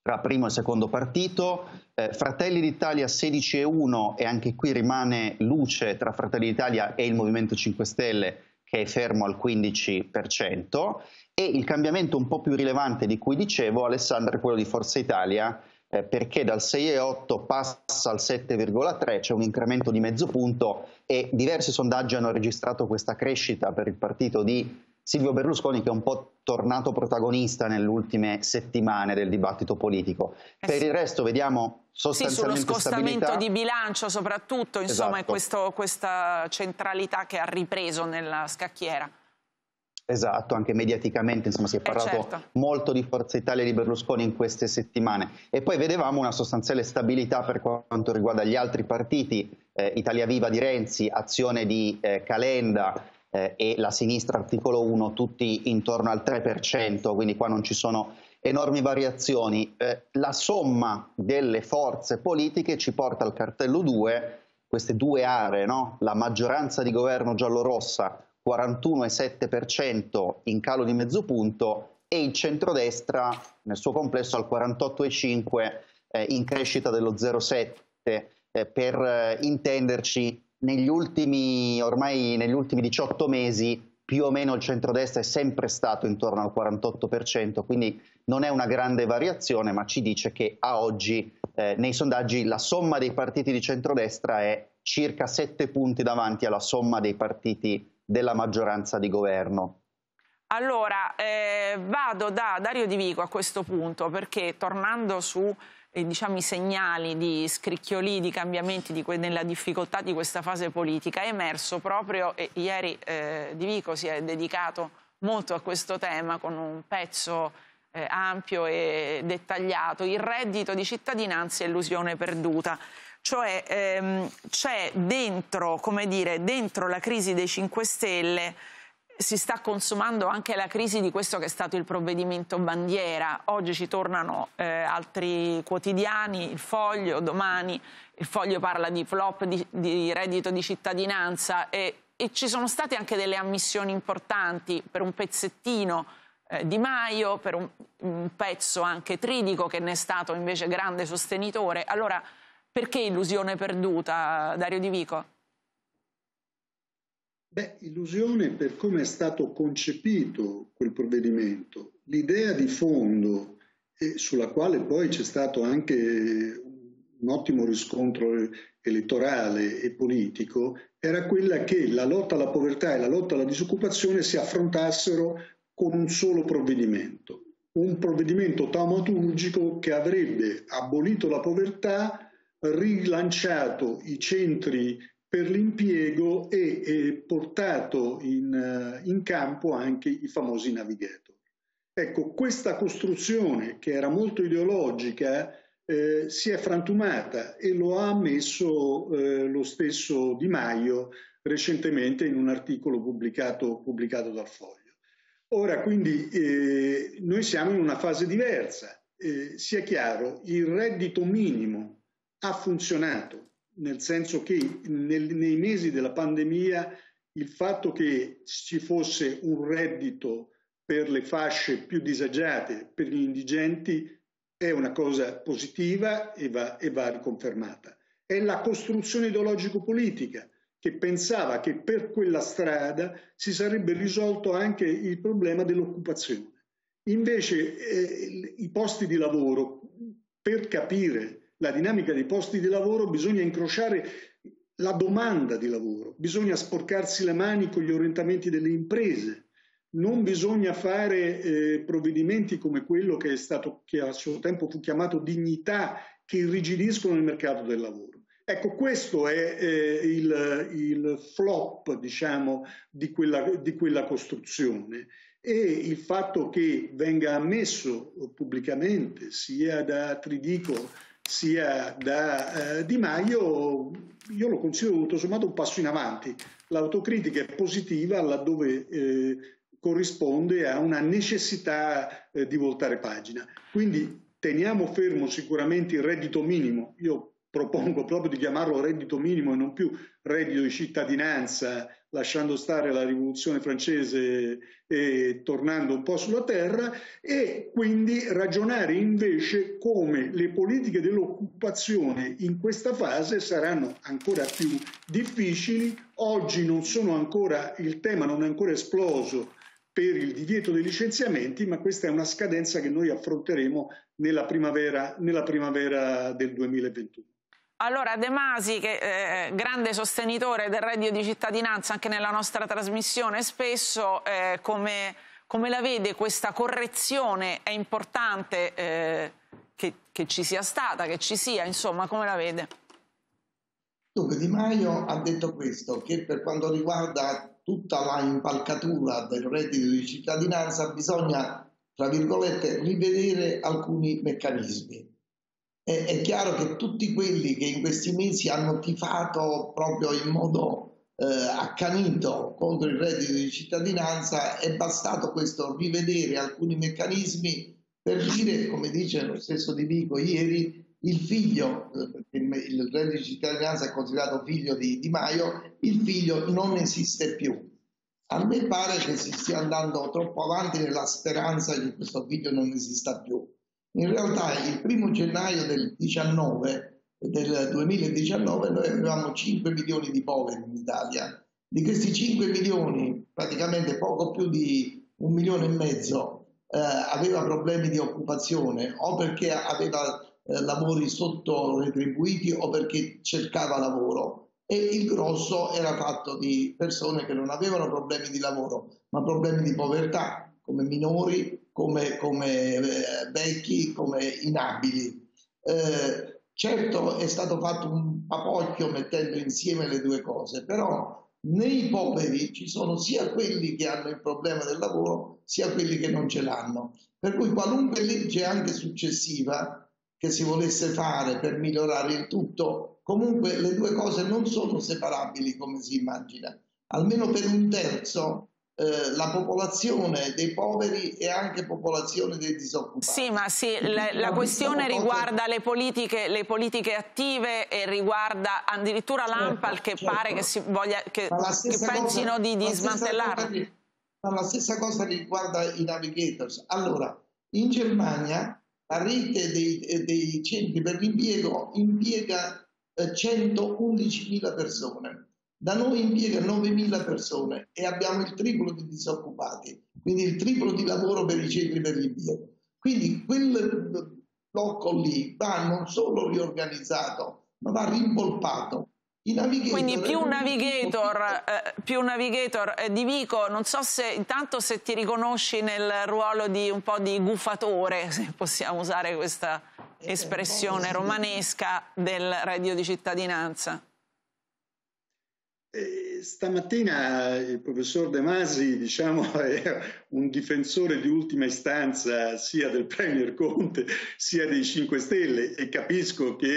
tra primo e secondo partito, eh, Fratelli d'Italia 16,1 e anche qui rimane luce tra Fratelli d'Italia e il Movimento 5 Stelle che è fermo al 15% e il cambiamento un po' più rilevante di cui dicevo, Alessandro, è quello di Forza Italia, eh, perché dal 6,8 passa al 7,3, c'è un incremento di mezzo punto e diversi sondaggi hanno registrato questa crescita per il partito di Silvio Berlusconi che è un po' tornato protagonista nelle ultime settimane del dibattito politico. Eh per il resto vediamo sostanzialmente sì, sullo scostamento stabilità. di bilancio soprattutto, insomma, esatto. è questo, questa centralità che ha ripreso nella scacchiera. Esatto, anche mediaticamente insomma, si è eh, parlato eh certo. molto di Forza Italia e di Berlusconi in queste settimane e poi vedevamo una sostanziale stabilità per quanto riguarda gli altri partiti, eh, Italia Viva di Renzi, Azione di eh, Calenda eh, e la sinistra articolo 1 tutti intorno al 3%, quindi qua non ci sono enormi variazioni. Eh, la somma delle forze politiche ci porta al cartello 2, queste due aree, no? la maggioranza di governo giallorossa 41,7% in calo di mezzo punto e il centrodestra nel suo complesso al 48,5% eh, in crescita dello 0,7% eh, per eh, intenderci negli ultimi, ormai negli ultimi 18 mesi più o meno il centrodestra è sempre stato intorno al 48%, quindi non è una grande variazione, ma ci dice che a oggi eh, nei sondaggi la somma dei partiti di centrodestra è circa 7 punti davanti alla somma dei partiti di della maggioranza di governo? Allora, eh, vado da Dario Di Vico a questo punto, perché tornando su eh, diciamo, i segnali di scricchioli, di cambiamenti, di nella difficoltà di questa fase politica, è emerso proprio, e ieri eh, Di Vico si è dedicato molto a questo tema con un pezzo eh, ampio e dettagliato, il reddito di cittadinanza e l'usione perduta. Cioè ehm, c'è dentro, come dire, dentro la crisi dei 5 Stelle si sta consumando anche la crisi di questo che è stato il provvedimento bandiera. Oggi ci tornano eh, altri quotidiani, il Foglio, domani il Foglio parla di flop di, di reddito di cittadinanza e, e, ci sono state anche delle ammissioni importanti per un pezzettino eh, Di Maio, per un, un, pezzo anche Tridico che ne è stato invece grande sostenitore. Allora, perché illusione perduta, Dario Di Vico? Beh, illusione per come è stato concepito quel provvedimento. L'idea di fondo, eh, sulla quale poi c'è stato anche un ottimo riscontro elettorale e politico, era quella che la lotta alla povertà e la lotta alla disoccupazione si affrontassero con un solo provvedimento. Un provvedimento taumaturgico che avrebbe abolito la povertà rilanciato i centri per l'impiego e, e portato in, eh, in, campo anche i famosi navigator. Ecco, questa costruzione che era molto ideologica eh, si è frantumata e lo ha ammesso eh, lo stesso Di Maio recentemente in un articolo pubblicato, pubblicato dal Foglio. Ora, quindi, eh, noi siamo in una fase diversa. Eh, sia chiaro, il reddito minimo ha funzionato, nel senso che nel, nei mesi della pandemia il fatto che ci fosse un reddito per le fasce più disagiate, per gli indigenti, è una cosa positiva e va, e va riconfermata. È la costruzione ideologico-politica che pensava che per quella strada si sarebbe risolto anche il problema dell'occupazione. Invece eh, i posti di lavoro, per capire la dinamica dei posti di lavoro, bisogna incrociare la domanda di lavoro, bisogna sporcarsi le mani con gli orientamenti delle imprese, non bisogna fare eh, provvedimenti come quello che, è stato, che a suo tempo fu chiamato dignità, che irrigidiscono il mercato del lavoro. Ecco, questo è eh, il, il, flop, diciamo, di quella, di quella costruzione e il fatto che venga ammesso pubblicamente sia da Tridico sia da eh, Di Maio, io lo considero tutto sommato un passo in avanti. L'autocritica è positiva laddove eh, corrisponde a una necessità eh, di voltare pagina. Quindi teniamo fermo sicuramente il reddito minimo. Io propongo proprio di chiamarlo reddito minimo e non più reddito di cittadinanza, lasciando stare la rivoluzione francese e tornando un po' sulla terra, e quindi ragionare invece come le politiche dell'occupazione in questa fase saranno ancora più difficili. Oggi ancora, il tema non è ancora esploso per il divieto dei licenziamenti, ma questa è una scadenza che noi affronteremo nella primavera, nella primavera del 2021. Allora De Masi, che è eh, grande sostenitore del reddito di cittadinanza anche nella nostra trasmissione spesso, eh, come, come, la vede questa correzione? È importante eh, che, che, ci sia stata, che ci sia, insomma, come la vede? Dunque Di Maio ha detto questo, che per quanto riguarda tutta la impalcatura del reddito di cittadinanza bisogna, tra virgolette, rivedere alcuni meccanismi è, è, chiaro che tutti quelli che in questi mesi hanno tifato proprio in modo eh, accanito contro il reddito di cittadinanza è bastato questo rivedere alcuni meccanismi per dire, come dice lo stesso Di Vico ieri, il figlio, eh, perché il reddito di cittadinanza è considerato figlio di Di Maio, il figlio non esiste più. A me pare che si stia andando troppo avanti nella speranza che questo figlio non esista più. In mm. realtà il primo gennaio del, 19, del 2019 noi avevamo 5 milioni di poveri in Italia. Di questi 5 milioni, praticamente poco più di un milione e mezzo eh, aveva problemi di occupazione o perché aveva eh, lavori sotto retribuiti o perché cercava lavoro e il grosso era fatto di persone che non avevano problemi di lavoro, ma problemi di povertà, come minori, come, come eh, vecchi, come inabili. Eh, certo è stato fatto un papocchio mettendo insieme le due cose, però nei poveri ci sono sia quelli che hanno il problema del lavoro sia quelli che non ce l'hanno. Per cui qualunque legge anche successiva che si volesse fare per migliorare il tutto, comunque le due cose non sono separabili come si immagina. Almeno per un terzo eh, la popolazione dei poveri e anche popolazione dei disoccupati. Sì, ma sì, la, la questione riguarda le politiche, le politiche, attive e riguarda addirittura l'Ampal certo, che certo. pare che, si voglia, che, che pensino cosa, di, di smantellarla. Ma la stessa cosa riguarda i navigators. Allora, in Germania la rete dei, dei centri per l'impiego impiega 111.000 eh, persone da noi impiega 9.000 persone e abbiamo il triplo di disoccupati, quindi il triplo di lavoro per i centri per l'impiego. Quindi quel blocco lì va non solo riorganizzato, ma va rimpolpato. Quindi più navigator, eh, più navigator eh, di Vico, non so se intanto se ti riconosci nel ruolo di un po' di gufatore, se possiamo usare questa eh, espressione romanesca del reddito di cittadinanza stamattina il professor De Masi diciamo, è un difensore di ultima istanza sia del Premier Conte sia dei 5 Stelle e capisco che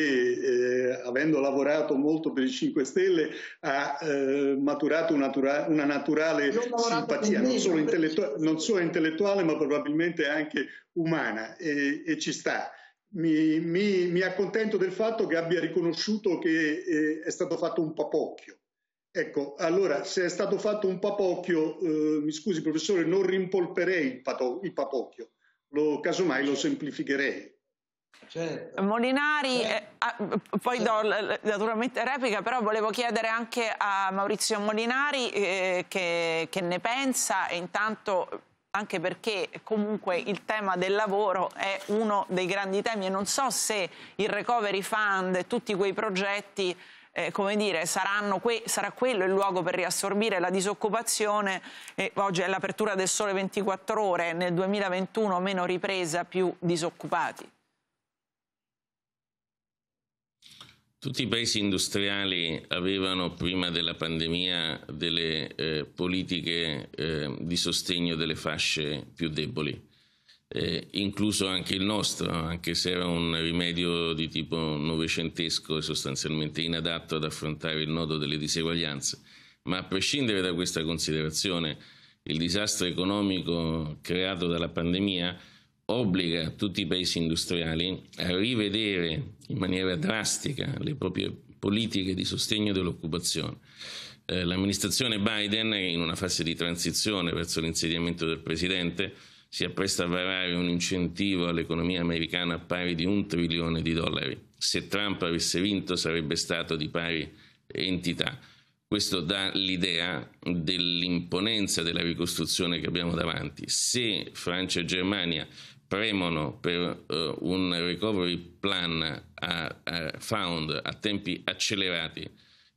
eh, avendo lavorato molto per i 5 Stelle ha eh, maturato una, natura una naturale simpatia, non solo, non solo, intellettuale ma probabilmente anche umana e, e ci sta. Mi, mi, mi, accontento del fatto che abbia riconosciuto che eh, è stato fatto un papocchio Ecco, allora, se è stato fatto un papocchio, eh, mi scusi professore, non rimpolperei il, pato- il papocchio, lo, casomai lo certo. semplificherei. Certo. Molinari, certo. Eh, eh, ah, poi certo. do naturalmente replica, però volevo chiedere anche a Maurizio Molinari eh, che, che, ne pensa e intanto anche perché comunque il tema del lavoro è uno dei grandi temi e non so se il recovery fund e tutti quei progetti eh, come dire, que sarà quello il luogo per riassorbire la disoccupazione. Eh, oggi è l'apertura del sole 24 ore, nel 2021 meno ripresa, più disoccupati. Tutti i paesi industriali avevano prima della pandemia delle eh, politiche eh, di sostegno delle fasce più deboli eh, incluso anche il nostro, anche se era un rimedio di tipo novecentesco e sostanzialmente inadatto ad affrontare il nodo delle diseguaglianze. Ma a prescindere da questa considerazione, il disastro economico creato dalla pandemia obbliga tutti i paesi industriali a rivedere in maniera drastica le proprie politiche di sostegno dell'occupazione. Eh, l'amministrazione Biden, in una fase di transizione verso l'insediamento del presidente, si appresta a varare un incentivo all'economia americana pari di un trilione di dollari. Se Trump avesse vinto sarebbe stato di pari entità. Questo dà l'idea dell'imponenza della ricostruzione che abbiamo davanti. Se Francia e Germania premono per uh, un recovery plan a, a found a tempi accelerati,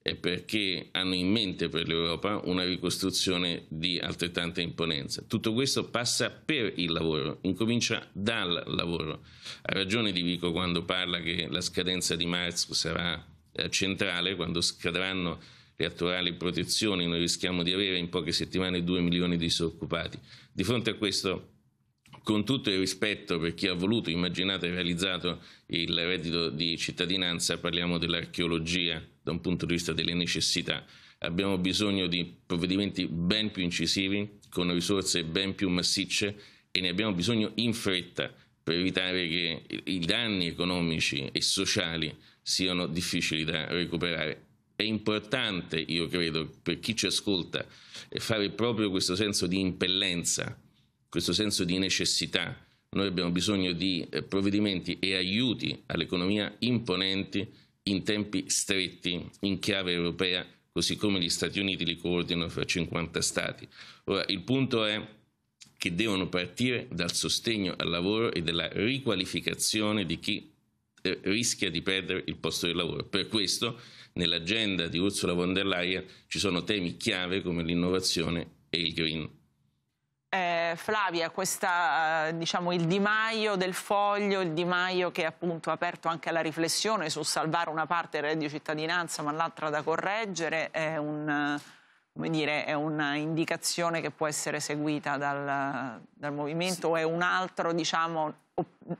è perché hanno in mente per l'Europa una ricostruzione di altrettanta imponenza. Tutto questo passa per il lavoro, incomincia dal lavoro. Ha ragione Di Vico quando parla che la scadenza di marzo sarà eh, centrale, quando scadranno le attuali protezioni, noi rischiamo di avere in poche settimane 2 milioni di disoccupati. Di fronte a questo con tutto il rispetto per chi ha voluto, immaginato e realizzato il reddito di cittadinanza, parliamo dell'archeologia da un punto di vista delle necessità. Abbiamo bisogno di provvedimenti ben più incisivi, con risorse ben più massicce e ne abbiamo bisogno in fretta per evitare che i danni economici e sociali siano difficili da recuperare. È importante, io credo, per chi ci ascolta, fare proprio questo senso di impellenza questo senso di necessità. Noi abbiamo bisogno di eh, provvedimenti e aiuti all'economia imponenti in tempi stretti, in chiave europea, così come gli Stati Uniti li coordinano fra 50 Stati. Ora, il punto è che devono partire dal sostegno al lavoro e dalla riqualificazione di chi eh, rischia di perdere il posto di lavoro. Per questo nell'agenda di Ursula von der Leyen ci sono temi chiave come l'innovazione e il green eh, Flavia, questa, eh, diciamo, il Di Maio del foglio, il Di Maio che appunto ha aperto anche alla riflessione su salvare una parte del reddito cittadinanza ma l'altra da correggere, è un, come dire, è un'indicazione che può essere seguita dal, dal movimento sì. o è un altro, diciamo,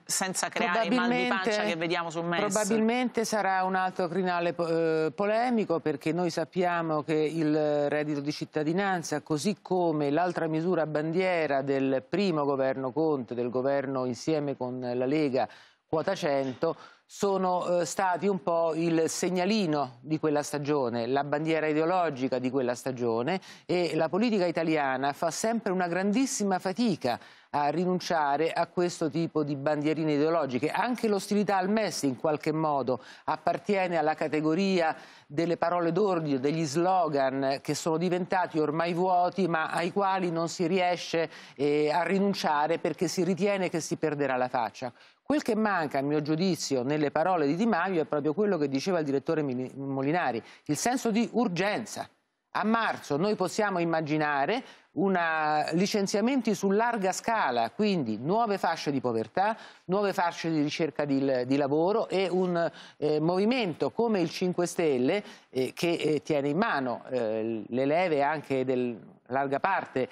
senza creare mal di pancia che vediamo su MES? Probabilmente sarà un altro crinale eh, polemico perché noi sappiamo che il reddito di cittadinanza, così come l'altra misura bandiera del primo governo Conte, del governo insieme con la Lega, quota 100, sono eh, stati un po' il segnalino di quella stagione, la bandiera ideologica di quella stagione e la politica italiana fa sempre una grandissima fatica a rinunciare a questo tipo di bandierine ideologiche. Anche l'ostilità al MES in qualche modo appartiene alla categoria delle parole d'ordine, degli slogan che sono diventati ormai vuoti ma ai quali non si riesce eh, a rinunciare perché si ritiene che si perderà la faccia. Quel che manca, a mio giudizio, nelle parole di Di Maio è proprio quello che diceva il direttore Molinari, il senso di urgenza. A marzo noi possiamo immaginare una, licenziamenti su larga scala, quindi nuove fasce di povertà, nuove fasce di ricerca di, di lavoro e un eh, movimento come il 5 Stelle eh, che eh, tiene in mano eh, le leve anche della larga parte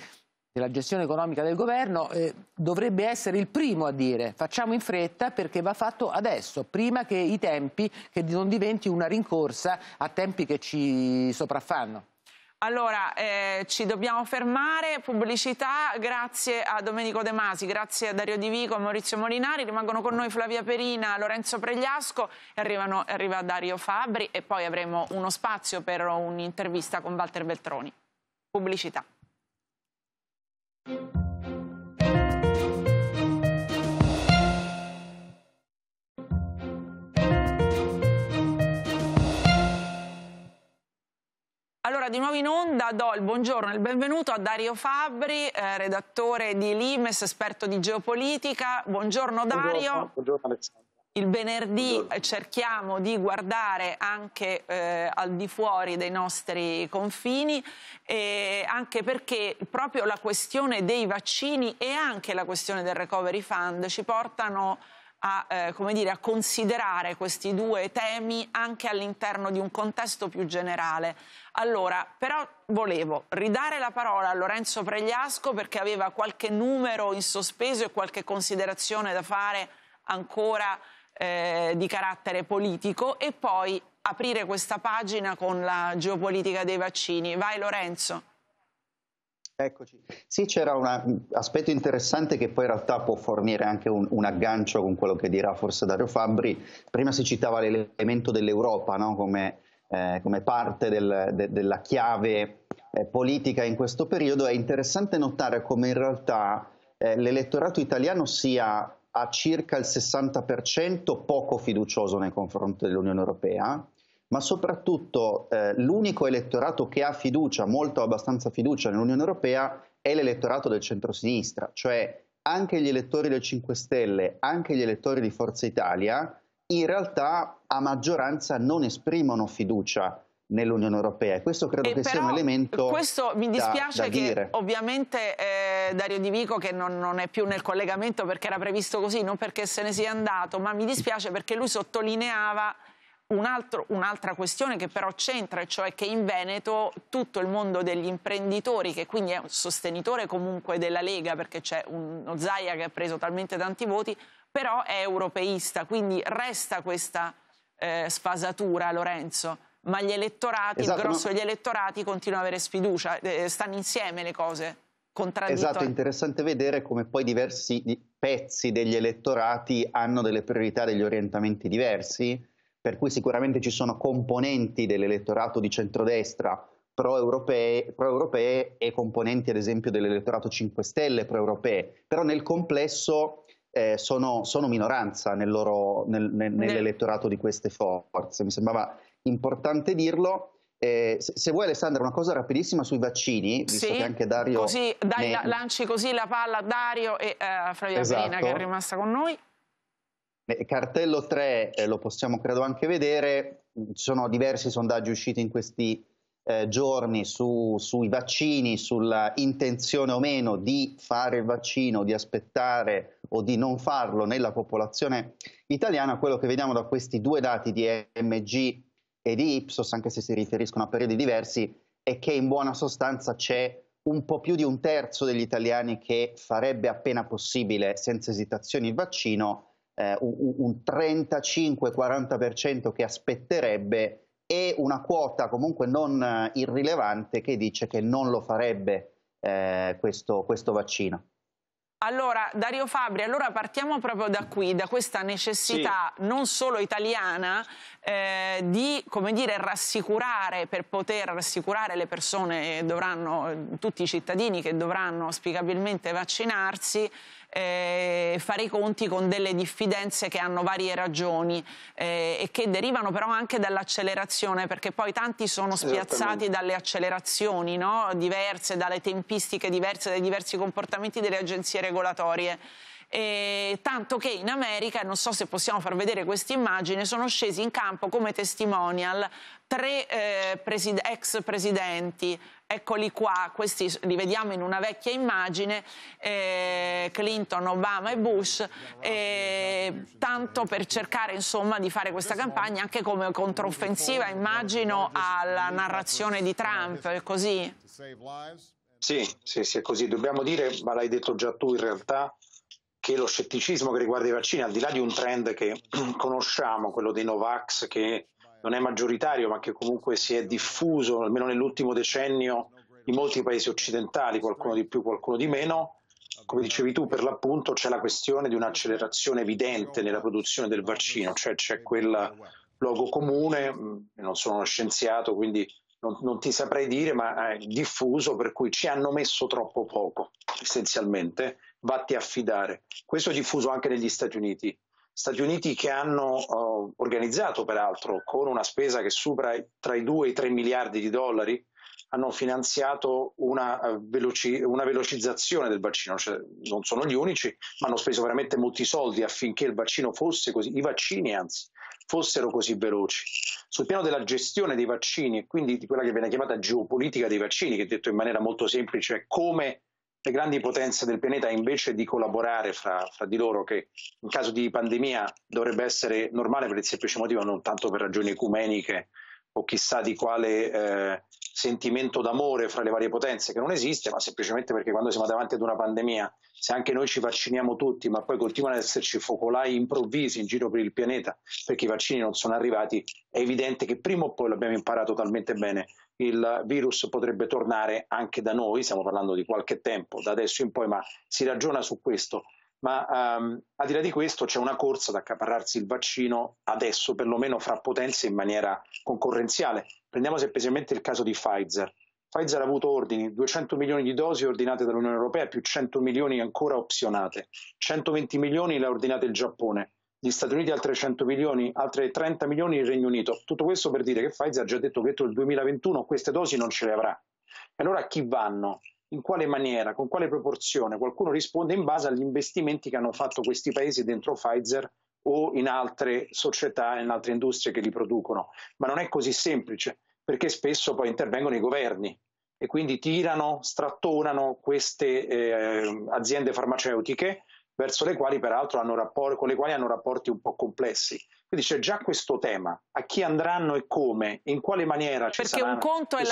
della gestione economica del governo eh, dovrebbe essere il primo a dire facciamo in fretta perché va fatto adesso, prima che i tempi che non diventi una rincorsa a tempi che ci sopraffanno. Allora, eh, ci dobbiamo fermare, pubblicità, grazie a Domenico De Masi, grazie a Dario Di Vico, a Maurizio Molinari, rimangono con noi Flavia Perina, Lorenzo Pregliasco, arrivano, arriva Dario Fabri e poi avremo uno spazio per un'intervista con Walter Beltroni. Pubblicità. Allora, di nuovo in onda do il buongiorno e il benvenuto a Dario Fabbri, eh, redattore di Limes, esperto di geopolitica. Buongiorno Dario. Buongiorno, buongiorno Alessandro. Il venerdì cerchiamo di guardare anche eh, al di fuori dei nostri confini, eh, anche perché proprio la questione dei vaccini e anche la questione del recovery fund ci portano a, eh, dire, a, considerare questi due temi anche all'interno di un contesto più generale. Allora, però volevo ridare la parola a Lorenzo Pregliasco perché aveva qualche numero in sospeso e qualche considerazione da fare ancora eh, di carattere politico e poi aprire questa pagina con la geopolitica dei vaccini. Vai Lorenzo. Eccoci. Sì, c'era un aspetto interessante che poi in realtà può fornire anche un, un, aggancio con quello che dirà forse Dario Fabbri. Prima si citava l'elemento dell'Europa no? come, eh, come, parte del, de, della chiave eh, politica in questo periodo. È interessante notare come in realtà eh, l'elettorato italiano sia a circa il 60% poco fiducioso nei confronti dell'Unione Europea, ma soprattutto eh, l'unico elettorato che ha fiducia, molto abbastanza fiducia nell'Unione Europea, è l'elettorato del centrosinistra, cioè anche gli elettori del 5 Stelle, anche gli elettori di Forza Italia, in realtà a maggioranza non esprimono fiducia nell'Unione Europea e questo credo e che sia un elemento questo mi dispiace da, da che dire. ovviamente eh, Dario Di Vico che non, non, è più nel collegamento perché era previsto così non perché se ne sia andato ma mi dispiace perché lui sottolineava un'altra questione che però c'entra, cioè che in Veneto tutto il mondo degli imprenditori, che quindi è un sostenitore comunque della Lega, perché c'è uno Zaia che ha preso talmente tanti voti, però è europeista, quindi resta questa eh, sfasatura, Lorenzo ma gli elettorati, esatto, il grosso ma... degli elettorati continua ad avere sfiducia, eh, stanno insieme le cose. Esatto, è interessante vedere come poi diversi pezzi degli elettorati hanno delle priorità, degli orientamenti diversi, per cui sicuramente ci sono componenti dell'elettorato di centrodestra pro-europee, pro-europee e componenti ad esempio dell'elettorato 5 Stelle pro-europee, però nel complesso eh, sono, sono, minoranza nel loro, nel, nel, nell'elettorato di queste forze. Mi sembrava importante dirlo. Eh, se, vuoi Alessandra una cosa rapidissima sui vaccini, visto sì, che anche Dario... Così, dai, ne... lanci così la palla a Dario e eh, a eh, Flavia esatto. Perina, che è rimasta con noi. Cartello 3 eh, lo possiamo credo anche vedere, ci sono diversi sondaggi usciti in questi eh, giorni su, sui vaccini, sulla intenzione o meno di fare il vaccino, di aspettare o di non farlo nella popolazione italiana. Quello che vediamo da questi due dati di MG e di Ipsos, anche se si riferiscono a periodi diversi, è che in buona sostanza c'è un po' più di un terzo degli italiani che farebbe appena possibile, senza esitazioni, il vaccino, eh, un, un 35-40% che aspetterebbe e una quota comunque non eh, irrilevante che dice che non lo farebbe eh, questo, questo vaccino. Allora, Dario Fabri, allora partiamo proprio da qui, da questa necessità sì. non solo italiana eh, di, come dire, rassicurare, per poter rassicurare le persone, dovranno, tutti i cittadini che dovranno spiegabilmente vaccinarsi, eh, fare i conti con delle diffidenze che hanno varie ragioni eh, e che derivano però anche dall'accelerazione, perché poi tanti sono spiazzati dalle accelerazioni no? diverse, dalle tempistiche diverse, dai diversi comportamenti delle agenzie regolatorie. E tanto che in America, non so se possiamo far vedere questa immagine, sono scesi in campo come testimonial tre eh, presi ex presidenti, Eccoli qua, questi li vediamo in una vecchia immagine, eh, Clinton, Obama e Bush, eh, tanto per cercare insomma, di fare questa campagna anche come controffensiva, immagino, alla narrazione di Trump, è così? Sì, sì, sì, è così. Dobbiamo dire, ma l'hai detto già tu in realtà, che lo scetticismo che riguarda i vaccini, al di là di un trend che conosciamo, quello dei Novax, che non è maggioritario, ma che comunque si è diffuso, almeno nell'ultimo decennio, in molti paesi occidentali, qualcuno di più, qualcuno di meno. Come dicevi tu, per l'appunto c'è la questione di un'accelerazione evidente nella produzione del vaccino, cioè c'è quel luogo comune, mm, non sono uno scienziato, quindi non, non, ti saprei dire, ma è diffuso, per cui ci hanno messo troppo poco, essenzialmente, vatti a fidare. Questo è diffuso anche negli Stati Uniti, Stati Uniti che hanno uh, organizzato peraltro con una spesa che supera tra i 2 e i 3 miliardi di dollari, hanno finanziato una, eh, veloci- una velocizzazione del vaccino, cioè, non sono gli unici, ma hanno speso veramente molti soldi affinché il vaccino fosse così, i vaccini anzi, fossero così veloci. Sul piano della gestione dei vaccini e quindi di quella che viene chiamata geopolitica dei vaccini, che detto in maniera molto semplice è come le grandi potenze del pianeta invece di collaborare fra, fra, di loro, che in caso di pandemia dovrebbe essere normale per il semplice motivo, non tanto per ragioni ecumeniche o chissà di quale eh, sentimento d'amore fra le varie potenze che non esiste, ma semplicemente perché quando siamo davanti ad una pandemia, se anche noi ci vacciniamo tutti, ma poi continuano ad esserci focolai improvvisi in giro per il pianeta perché i vaccini non sono arrivati, è evidente che prima o poi l'abbiamo imparato talmente bene il virus potrebbe tornare anche da noi, stiamo parlando di qualche tempo, da adesso in poi, ma si ragiona su questo. Ma um, al di là di questo c'è una corsa ad accaparrarsi il vaccino adesso, perlomeno fra potenze in maniera concorrenziale. Prendiamo semplicemente il caso di Pfizer. Pfizer ha avuto ordini, 200 milioni di dosi ordinate dall'Unione Europea, più 100 milioni ancora opzionate. 120 milioni le ha ordinate il Giappone, gli Stati Uniti altri 100 milioni, altri 30 milioni il Regno Unito. Tutto questo per dire che Pfizer ha già detto che entro il 2021 queste dosi non ce le avrà. E allora a chi vanno? In quale maniera? Con quale proporzione? Qualcuno risponde in base agli investimenti che hanno fatto questi paesi dentro Pfizer o in altre società, in altre industrie che li producono. Ma non è così semplice, perché spesso poi intervengono i governi e quindi tirano, strattonano queste eh, aziende farmaceutiche verso le quali peraltro hanno rapporti, con le quali hanno rapporti un po' complessi. Quindi c'è già questo tema, a chi andranno e come, in quale maniera ci Perché un conto, un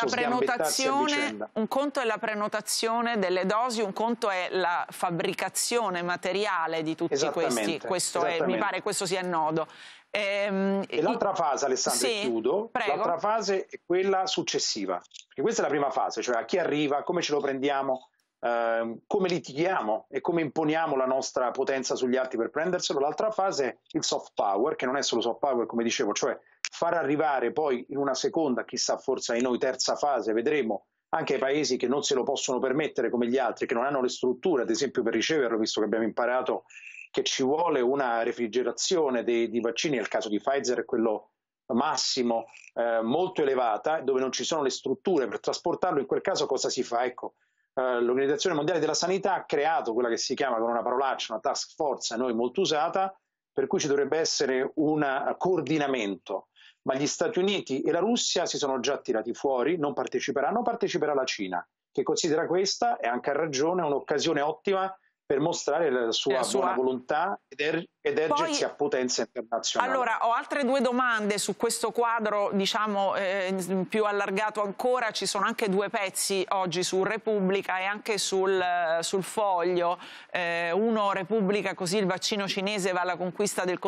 conto, è la prenotazione delle dosi, un conto è la fabbricazione materiale di tutti questi, questo è, mi pare questo sia il nodo. Ehm, e l'altra fase, Alessandro, sì, chiudo, l'altra fase è quella successiva, e questa è la prima fase, cioè a chi arriva, come ce lo prendiamo, Ehm, come litighiamo e come imponiamo la nostra potenza sugli altri per prenderselo. L'altra fase è il soft power, che non è solo soft power, come dicevo, cioè far arrivare poi in una seconda, chissà forse in noi terza fase, vedremo anche ai paesi che non se lo possono permettere come gli altri, che non hanno le strutture, ad esempio per riceverlo, visto che abbiamo imparato che ci vuole una refrigerazione dei, dei vaccini, nel caso di Pfizer è quello massimo eh, molto elevata, dove non ci sono le strutture per trasportarlo, in quel caso cosa si fa? Ecco, eh, l'Organizzazione Mondiale della Sanità ha creato quella che si chiama con una parolaccia, una task force a noi molto usata, per cui ci dovrebbe essere un coordinamento. Ma gli Stati Uniti e la Russia si sono già tirati fuori, non parteciperanno, parteciperà la Cina, che considera questa, e anche a ragione, un'occasione ottima per mostrare la sua, la sua buona volontà ed, er- ed ergersi Poi, a potenza internazionale. Allora, ho altre due domande su questo quadro, diciamo, eh, più allargato ancora. Ci sono anche due pezzi oggi su Repubblica e anche sul, eh, sul foglio. Eh, uno, Repubblica, così il vaccino cinese va alla conquista del,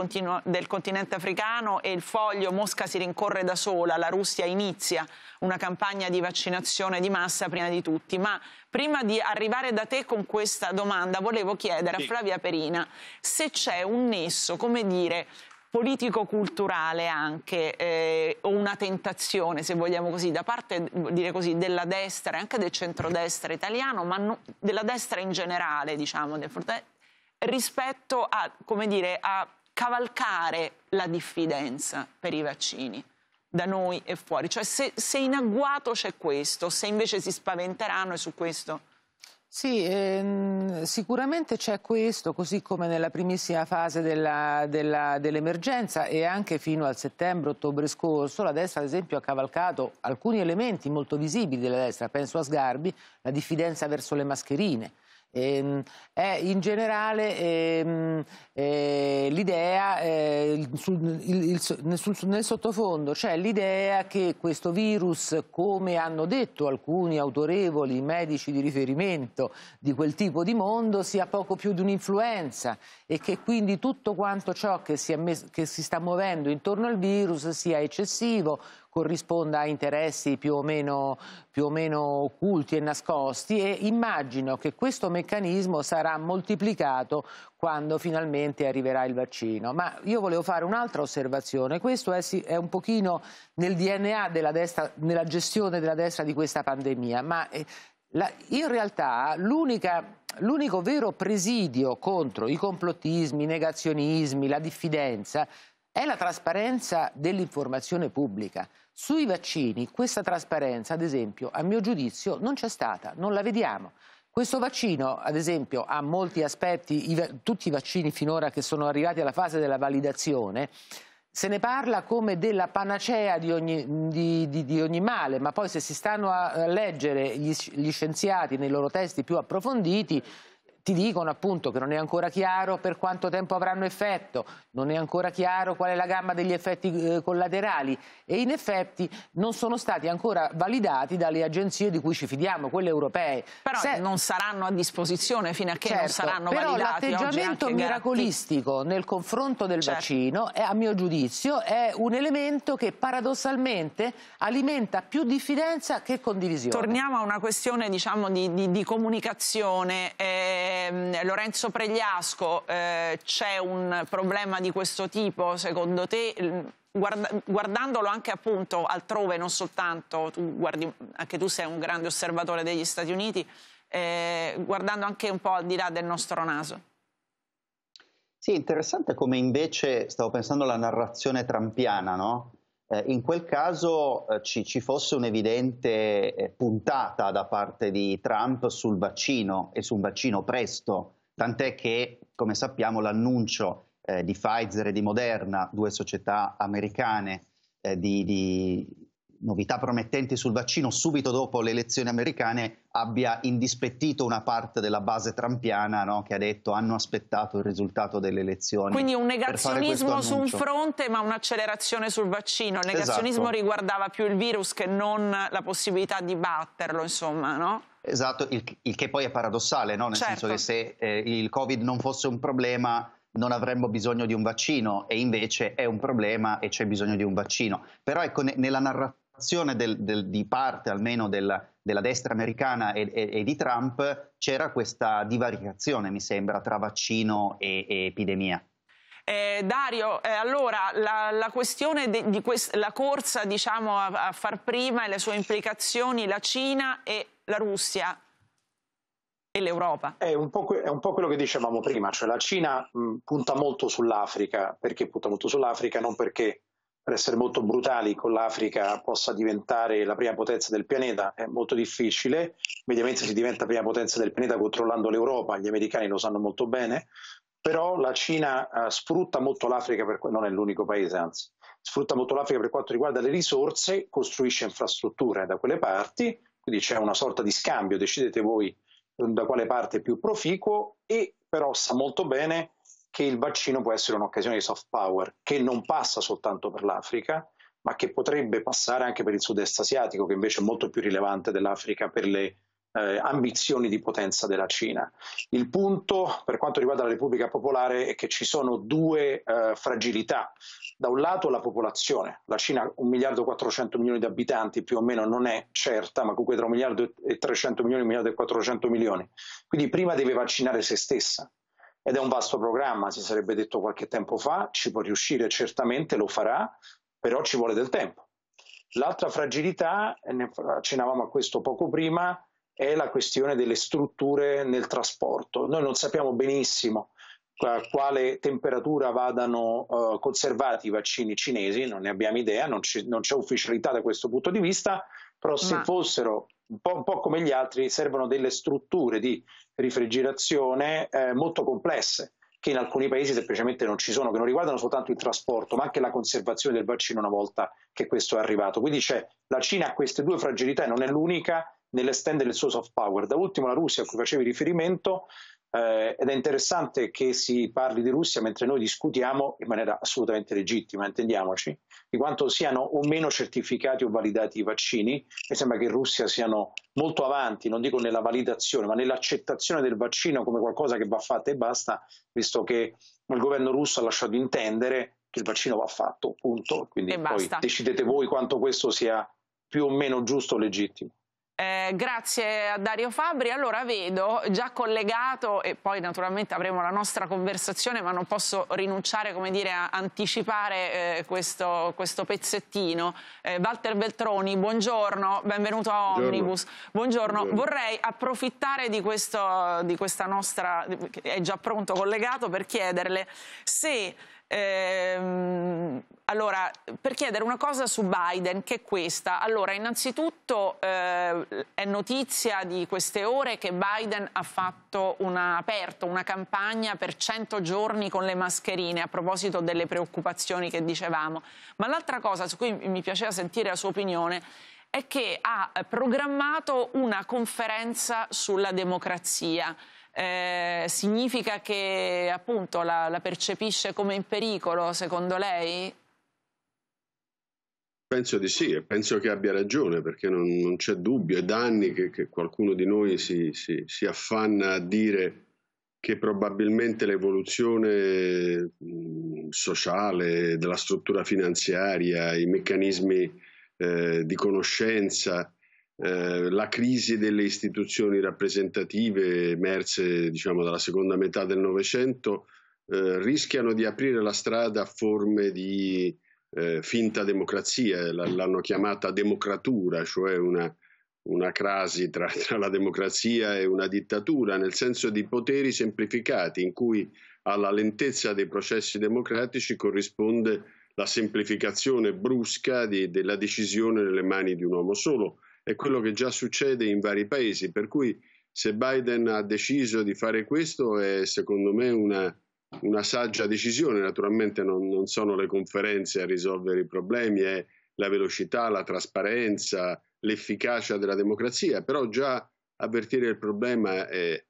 del continente africano e il foglio, Mosca si rincorre da sola, la Russia inizia una campagna di vaccinazione di massa prima di tutti. Ma prima di arrivare da te con questa domanda, volevo chiedere sì. a Flavia Perina se c'è un connesso, come dire, politico-culturale anche, eh, o una tentazione, se vogliamo così, da parte così, della destra e anche del centrodestra italiano, ma no, della destra in generale, diciamo, rispetto a, dire, a cavalcare la diffidenza per i vaccini da noi e fuori. Cioè se, se in agguato c'è questo, se invece si spaventeranno e su questo... Sì, ehm, sicuramente c'è questo, così come nella primissima fase dell'emergenza e anche fino al settembre-ottobre scorso la destra ad esempio ha cavalcato alcuni elementi molto visibili della destra, penso a Sgarbi, la diffidenza verso le mascherine, Ehm, è in generale ehm, eh, l'idea, eh, nel sottofondo c'è cioè l'idea che questo virus, come hanno detto alcuni autorevoli medici di riferimento di quel tipo di mondo, sia poco più di un'influenza e che quindi tutto quanto ciò che si, che si sta muovendo intorno al virus sia eccessivo, corrisponda a interessi più o meno, più o meno occulti e nascosti e immagino che questo meccanismo sarà moltiplicato quando finalmente arriverà il vaccino. Ma io volevo fare un'altra osservazione, questo è, è, un pochino nel DNA della destra, nella gestione della destra di questa pandemia, ma eh, la, in realtà l'unico vero presidio contro i complottismi, i negazionismi, la diffidenza è la trasparenza dell'informazione pubblica. Sui vaccini questa trasparenza, ad esempio, a mio giudizio non c'è stata, non la vediamo. Questo vaccino, ad esempio, ha molti aspetti, i, tutti i vaccini finora che sono arrivati alla fase della validazione, se ne parla come della panacea di ogni, di, di, di ogni male, ma poi se si stanno a leggere gli, gli scienziati nei loro testi più approfonditi, ti dicono appunto che non è ancora chiaro per quanto tempo avranno effetto, non è ancora chiaro qual è la gamma degli effetti eh, collaterali e in effetti non sono stati ancora validati dalle agenzie di cui ci fidiamo, quelle europee. Però Se... non saranno a disposizione fino a che certo, non saranno però validati. l'atteggiamento miracolistico garanti... nel confronto del certo. vaccino, è, a mio giudizio, è un elemento che paradossalmente alimenta più diffidenza che condivisione. Torniamo a una questione diciamo, di, di, di comunicazione. Eh ehm, Lorenzo Pregliasco, eh, c'è un problema di questo tipo secondo te? Guarda, guardandolo anche appunto altrove, non soltanto, tu guardi, anche tu sei un grande osservatore degli Stati Uniti, eh, guardando anche un po' al di là del nostro naso. Sì, interessante come invece, stavo pensando alla narrazione trampiana, no? eh, in quel caso eh, ci, ci, fosse un'evidente eh, puntata da parte di Trump sul vaccino e su un vaccino presto, tant'è che, come sappiamo, l'annuncio eh, di Pfizer e di Moderna, due società americane eh, di, di novità promettenti sul vaccino subito dopo le elezioni americane abbia indispettito una parte della base trampiana no? che ha detto hanno aspettato il risultato delle elezioni. Quindi un negazionismo su un fronte ma un'accelerazione sul vaccino. Il esatto. negazionismo esatto. riguardava più il virus che non la possibilità di batterlo, insomma, no? Esatto, il, il che poi è paradossale, no? nel certo. senso che certo. se eh, il Covid non fosse un problema non avremmo bisogno di un vaccino e invece è un problema e c'è bisogno di un vaccino. Però ecco, nella narrazione partecipazione del, del, di parte almeno della, della destra americana e, e, e, di Trump c'era questa divaricazione, mi sembra, tra vaccino e, e epidemia. Eh, Dario, eh, allora la, la questione de, di quest, la corsa diciamo, a, a far prima e le sue implicazioni, la Cina e la Russia e l'Europa? È, è un, po quello che dicevamo prima, cioè la Cina mh, punta molto sull'Africa, perché punta molto sull'Africa? Non perché per essere molto brutali con l'Africa possa diventare la prima potenza del pianeta è molto difficile, mediamente si diventa prima potenza del pianeta controllando l'Europa, gli americani lo sanno molto bene, però la Cina uh, sfrutta molto l'Africa, per, non è l'unico paese anzi, sfrutta molto l'Africa per quanto riguarda le risorse, costruisce infrastrutture da quelle parti, quindi c'è una sorta di scambio, decidete voi da quale parte è più proficuo e però sa molto bene che il vaccino può essere un'occasione di soft power che non passa soltanto per l'Africa, ma che potrebbe passare anche per il sud-est asiatico, che invece è molto più rilevante dell'Africa per le eh, ambizioni di potenza della Cina. Il punto per quanto riguarda la Repubblica Popolare è che ci sono due eh, fragilità. Da un lato la popolazione, la Cina 1 miliardo e 400 milioni di abitanti più o meno non è certa, ma comunque tra 1 miliardo e 300 milioni e 1 miliardo e 400 milioni. Quindi prima deve vaccinare se stessa ed è un vasto programma, si sarebbe detto qualche tempo fa, ci può riuscire certamente, lo farà, però ci vuole del tempo. L'altra fragilità, e ne accennavamo a questo poco prima, è la questione delle strutture nel trasporto. Noi non sappiamo benissimo a quale temperatura vadano uh, conservati i vaccini cinesi, non ne abbiamo idea, non, ci, non c'è ufficialità da questo punto di vista, però se Ma... fossero un po', un po', come gli altri, servono delle strutture di rifrigerazione eh, molto complesse che in alcuni paesi semplicemente non ci sono, che non riguardano soltanto il trasporto, ma anche la conservazione del vaccino una volta che questo è arrivato. Quindi c'è la Cina ha queste due fragilità e non è l'unica nell'estendere il suo soft power. Da ultimo la Russia a cui facevi riferimento eh, ed è interessante che si parli di Russia mentre noi discutiamo in maniera assolutamente legittima, intendiamoci, di quanto siano o meno certificati o validati i vaccini. Mi sembra che in Russia siano molto avanti, non dico nella validazione, ma nell'accettazione del vaccino come qualcosa che va fatto e basta, visto che il governo russo ha lasciato intendere che il vaccino va fatto, punto. Quindi poi decidete voi quanto questo sia più o meno giusto o legittimo. Eh, grazie a Dario Fabri. Allora vedo già collegato e poi naturalmente avremo la nostra conversazione, ma non posso rinunciare dire, a anticipare eh, questo, questo, pezzettino. Eh, Walter Beltroni, buongiorno, benvenuto a Omnibus. Buongiorno, buongiorno. vorrei approfittare di, questo, di questa nostra, è già pronto collegato per chiederle se Ehm, allora, per chiedere una cosa su Biden, che è questa. Allora, innanzitutto eh, è notizia di queste ore che Biden ha fatto una, aperto una campagna per 100 giorni con le mascherine, a proposito delle preoccupazioni che dicevamo. Ma l'altra cosa su cui mi piaceva sentire la sua opinione è che ha programmato una conferenza sulla democrazia. Eh, significa che appunto la, la percepisce come in pericolo, secondo lei? Penso di sì e penso che abbia ragione perché non, non c'è dubbio, è da anni che, che qualcuno di noi si, si, si, affanna a dire che probabilmente l'evoluzione sociale, della struttura finanziaria, i meccanismi eh, di conoscenza eh, la crisi delle istituzioni rappresentative emerse diciamo, dalla seconda metà del Novecento eh, rischiano di aprire la strada a forme di eh, finta democrazia, eh, l'hanno chiamata democratura, cioè una, una crasi tra, tra, la democrazia e una dittatura, nel senso di poteri semplificati in cui alla lentezza dei processi democratici corrisponde la semplificazione brusca di, della decisione nelle mani di un uomo solo è quello che già succede in vari paesi, per cui se Biden ha deciso di fare questo è secondo me una, una saggia decisione, naturalmente non, non, sono le conferenze a risolvere i problemi, è la velocità, la trasparenza, l'efficacia della democrazia, però già avvertire il problema è,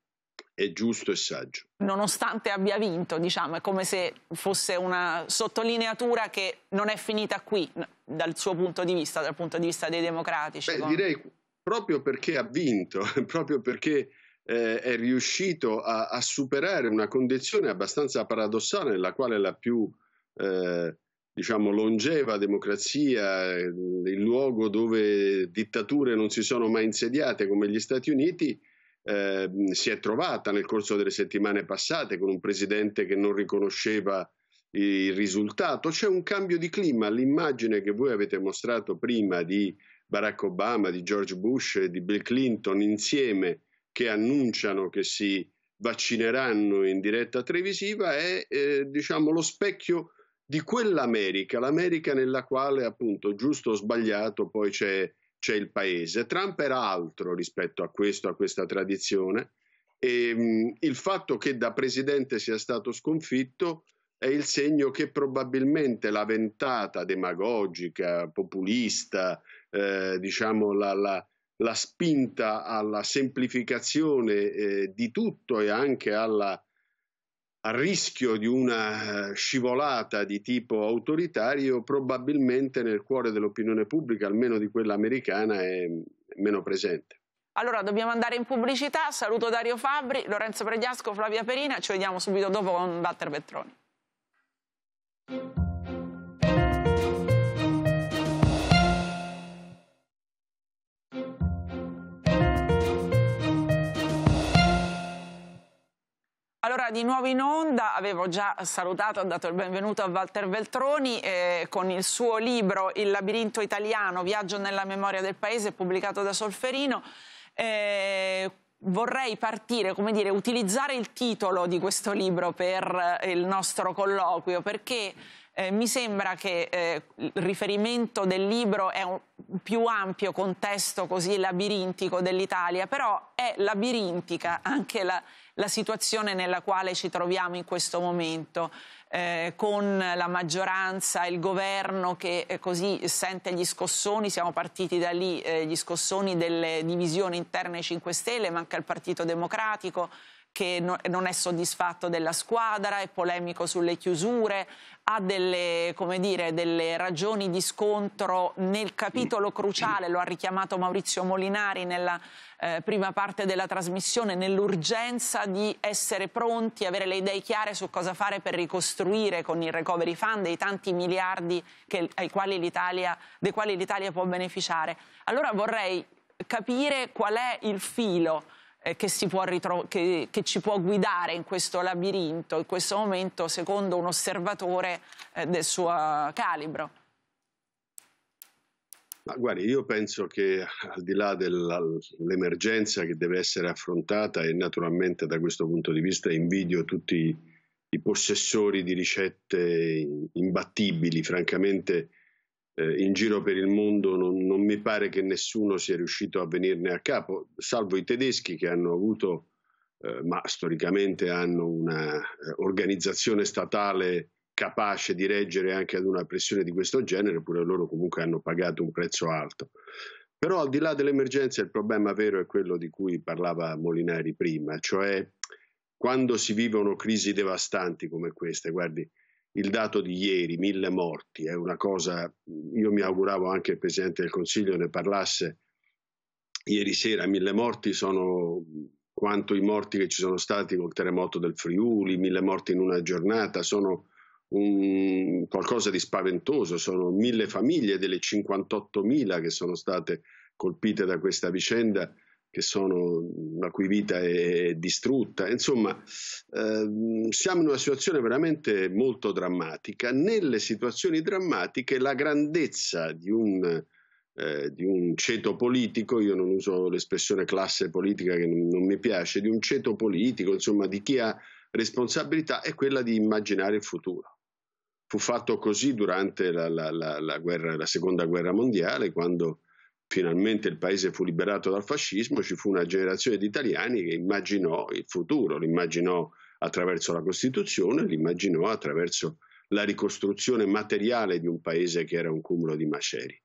è giusto e saggio. Nonostante abbia vinto, diciamo, è come se fosse una sottolineatura che non è finita qui, dal suo punto di vista, dal punto di vista dei democratici. Beh, con... direi proprio perché ha vinto, proprio perché eh, è riuscito a, a, superare una condizione abbastanza paradossale nella quale la più... Eh, diciamo, longeva democrazia, il luogo dove dittature non si sono mai insediate come gli Stati Uniti, eh, si è trovata nel corso delle settimane passate con un presidente che non riconosceva il risultato. C'è un cambio di clima, l'immagine che voi avete mostrato prima di Barack Obama, di George Bush e di Bill Clinton insieme che annunciano che si vaccineranno in diretta televisiva è eh, diciamo, lo specchio di quell'America, l'America nella quale appunto giusto o sbagliato poi c'è c'è il paese. Trump era altro rispetto a questo, a questa tradizione. E, ehm, mh, il fatto che da presidente sia stato sconfitto è il segno che probabilmente la ventata demagogica, populista, eh, diciamo la, la, la, spinta alla semplificazione eh, di tutto e anche alla a rischio di una eh, scivolata di tipo autoritario, probabilmente nel cuore dell'opinione pubblica, almeno di quella americana, è meno presente. Allora dobbiamo andare in pubblicità. Saluto Dario Fabri, Lorenzo Pregliasco, Flavia Perina. Ci vediamo subito dopo con Batter Petroni. Allora, di nuovo in onda, avevo già salutato, ho dato il benvenuto a Walter Veltroni eh, con il suo libro Il labirinto italiano, viaggio nella memoria del paese, pubblicato da Solferino. Eh, vorrei partire, come dire, utilizzare il titolo di questo libro per eh, il nostro colloquio, perché eh, mi sembra che eh, il riferimento del libro è un più ampio contesto così labirintico dell'Italia, però è labirintica anche la, la situazione nella quale ci troviamo in questo momento. Eh, con la maggioranza il governo che eh, così sente gli scossoni, siamo partiti da lì, eh, gli scossoni delle divisioni interne 5 Stelle, manca il Partito Democratico, che no, non è soddisfatto della squadra, è polemico sulle chiusure, ha delle, dire, delle ragioni di scontro nel capitolo cruciale, lo ha richiamato Maurizio Molinari nella eh, prima parte della trasmissione, nell'urgenza di essere pronti, avere le idee chiare su cosa fare per ricostruire con il Recovery Fund e i tanti miliardi che, quali dei quali l'Italia può beneficiare. Allora vorrei capire qual è il filo eh, che, che, che, ci può guidare in questo labirinto, in questo momento, secondo un osservatore eh, del suo calibro? Ma guardi, io penso che al di là dell'emergenza che deve essere affrontata e naturalmente da questo punto di vista invidio tutti i possessori di ricette imbattibili, francamente eh, in giro per il mondo non, non, mi pare che nessuno sia riuscito a venirne a capo, salvo i tedeschi che hanno avuto, eh, ma storicamente hanno un'organizzazione eh, statale capace di reggere anche ad una pressione di questo genere, pure loro comunque hanno pagato un prezzo alto. Però al di là dell'emergenza il problema vero è quello di cui parlava Molinari prima, cioè quando si vivono crisi devastanti come queste, guardi, il dato di ieri, mille morti, è una cosa, io mi auguravo anche il Presidente del Consiglio ne parlasse ieri sera, mille morti sono quanto i morti che ci sono stati col terremoto del Friuli, mille morti in una giornata, sono un, qualcosa di spaventoso, sono mille famiglie delle 58.000 che sono state colpite da questa vicenda sono, la cui vita è distrutta. Insomma, ehm, siamo in una situazione veramente molto drammatica. Nelle situazioni drammatiche la grandezza di un, eh, di un ceto politico, io non uso l'espressione classe politica che non, non mi piace, di un ceto politico, insomma di chi ha responsabilità, è quella di immaginare il futuro fu fatto così durante la, la, la, guerra, la, seconda guerra mondiale, quando finalmente il paese fu liberato dal fascismo, ci fu una generazione di italiani che immaginò il futuro, l'immaginò attraverso la Costituzione, l'immaginò attraverso la ricostruzione materiale di un paese che era un cumulo di macerie.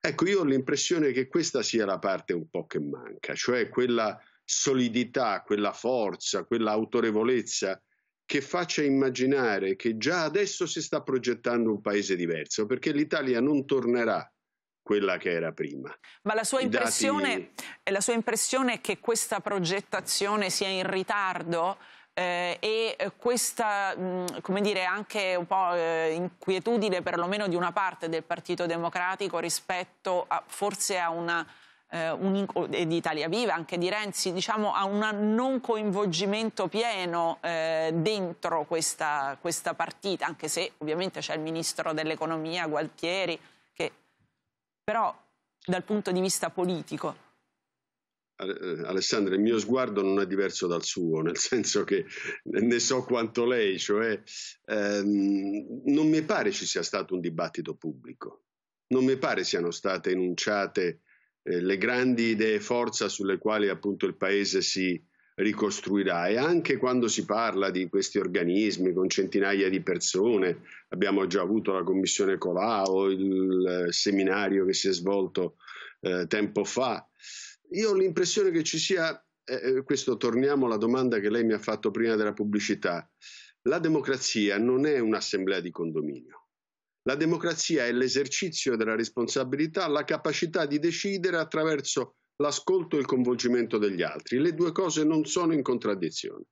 Ecco, io ho l'impressione che questa sia la parte un po' che manca, cioè quella solidità, quella forza, quella autorevolezza che faccia immaginare che già adesso si sta progettando un paese diverso, perché l'Italia non tornerà quella che era prima. Ma la sua, impressione, dati... la sua impressione, è che questa progettazione sia in ritardo? Eh, e eh, questa, mh, come dire, anche un po' eh, inquietudine perlomeno di una parte del Partito Democratico rispetto a, forse a una eh, un, eh, di Italia Viva, anche di Renzi, diciamo, a un non coinvolgimento pieno eh, dentro questa, questa partita, anche se ovviamente c'è il ministro dell'economia Gualtieri, però dal punto di vista politico. Eh, Alessandra, il mio sguardo non è diverso dal suo, nel senso che ne so quanto lei, cioè ehm, non mi pare ci sia stato un dibattito pubblico, non mi pare siano state enunciate eh, le grandi idee forza sulle quali appunto il Paese si, ricostruirà e anche quando si parla di questi organismi con centinaia di persone, abbiamo già avuto la commissione Colau, il seminario che si è svolto eh, tempo fa, io ho l'impressione che ci sia, eh, eh, questo torniamo alla domanda che lei mi ha fatto prima della pubblicità, la democrazia non è un'assemblea di condominio. La democrazia è l'esercizio della responsabilità, la capacità di decidere attraverso l'ascolto e il coinvolgimento degli altri. Le due cose non sono in contraddizione.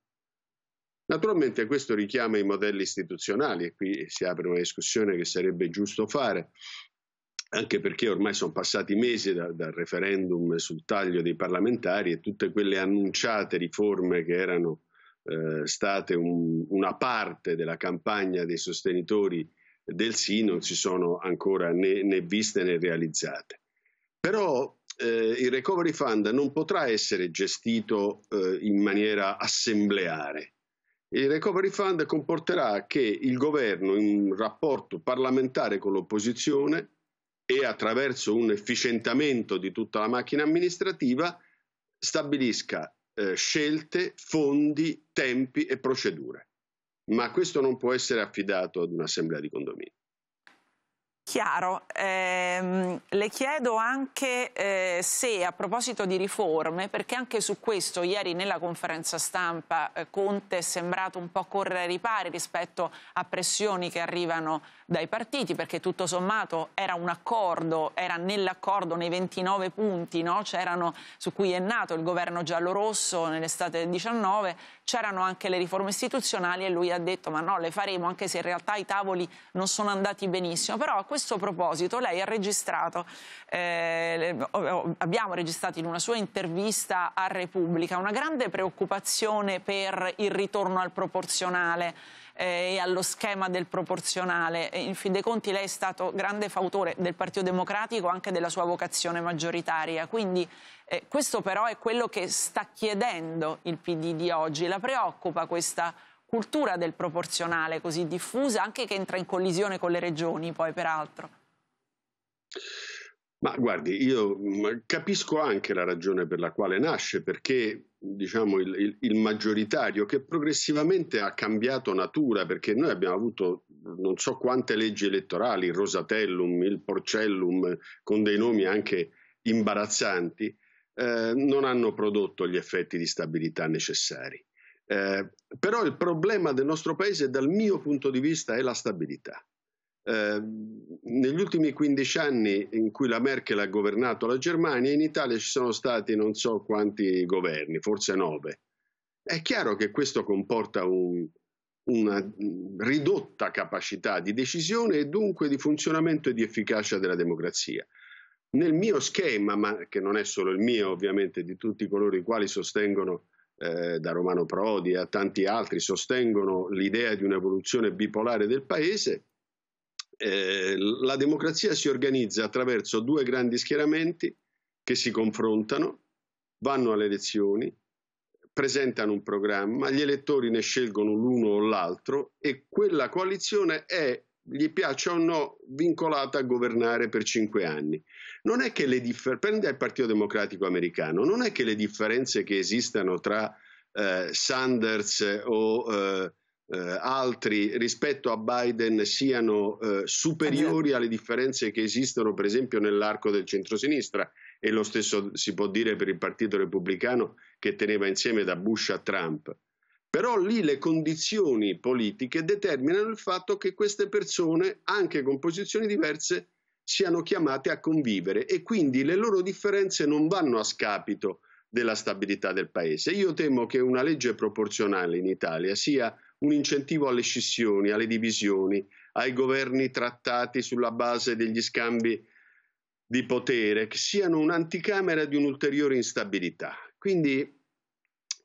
Naturalmente questo richiama i modelli istituzionali e qui si apre una discussione che sarebbe giusto fare, anche perché ormai sono passati mesi da, dal referendum sul taglio dei parlamentari e tutte quelle annunciate riforme che erano eh, state un, una parte della campagna dei sostenitori del sì non si sono ancora né, né viste né realizzate. Però eh, il recovery fund non potrà essere gestito eh, in maniera assembleare. Il recovery fund comporterà che il governo, in rapporto parlamentare con l'opposizione e attraverso un efficientamento di tutta la macchina amministrativa, stabilisca eh, scelte, fondi, tempi e procedure. Ma questo non può essere affidato ad un'assemblea di condominio. Chiaro, ehm, le chiedo anche eh, se a proposito di riforme, perché anche su questo ieri nella conferenza stampa eh, Conte è sembrato un po' correre ai ripari rispetto a pressioni che arrivano dai partiti, perché tutto sommato era un accordo, era nell'accordo nei 29 punti no? su cui è nato il governo giallorosso nell'estate del 19, c'erano anche le riforme istituzionali e lui ha detto ma no, le faremo anche se in realtà i tavoli non sono andati benissimo. Però a questo questo proposito lei ha registrato, eh, abbiamo registrato in una sua intervista a Repubblica una grande preoccupazione per il ritorno al proporzionale eh, e allo schema del proporzionale. in fin dei conti lei è stato grande fautore del Partito Democratico anche della sua vocazione maggioritaria. Quindi eh, questo però è quello che sta chiedendo il PD di oggi. La preoccupa questa cultura del proporzionale così diffusa, anche che entra in collisione con le regioni, poi peraltro. Ma guardi, io capisco anche la ragione per la quale nasce, perché diciamo, il, il, il, maggioritario che progressivamente ha cambiato natura, perché noi abbiamo avuto non so quante leggi elettorali, il Rosatellum, il Porcellum, con dei nomi anche imbarazzanti, eh, non hanno prodotto gli effetti di stabilità necessari. Eh, però il problema del nostro paese, dal mio punto di vista, è la stabilità. Eh, negli ultimi 15 anni in cui la Merkel ha governato la Germania, in Italia ci sono stati non so quanti governi, forse nove. È chiaro che questo comporta un, una ridotta capacità di decisione e dunque di funzionamento e di efficacia della democrazia. Nel mio schema, ma che non è solo il mio, ovviamente, di tutti coloro i quali sostengono eh, da Romano Prodi a tanti altri, sostengono l'idea di un'evoluzione bipolare del paese, eh, la democrazia si organizza attraverso due grandi schieramenti che si confrontano, vanno alle elezioni, presentano un programma, gli elettori ne scelgono l'uno o l'altro e quella coalizione è gli piaccia o no, vincolata a governare per cinque anni. Non è che le differenze, prende il Partito Democratico americano, non è che le differenze che esistano tra eh, Sanders o eh, eh, altri rispetto a Biden siano eh, superiori alle differenze che esistono per esempio nell'arco del centrosinistra e lo stesso si può dire per il Partito Repubblicano che teneva insieme da Bush a Trump. Però lì le condizioni politiche determinano il fatto che queste persone, anche con posizioni diverse, siano chiamate a convivere e quindi le loro differenze non vanno a scapito della stabilità del paese. Io temo che una legge proporzionale in Italia sia un incentivo alle scissioni, alle divisioni, ai governi trattati sulla base degli scambi di potere, che siano un'anticamera di un'ulteriore instabilità. Quindi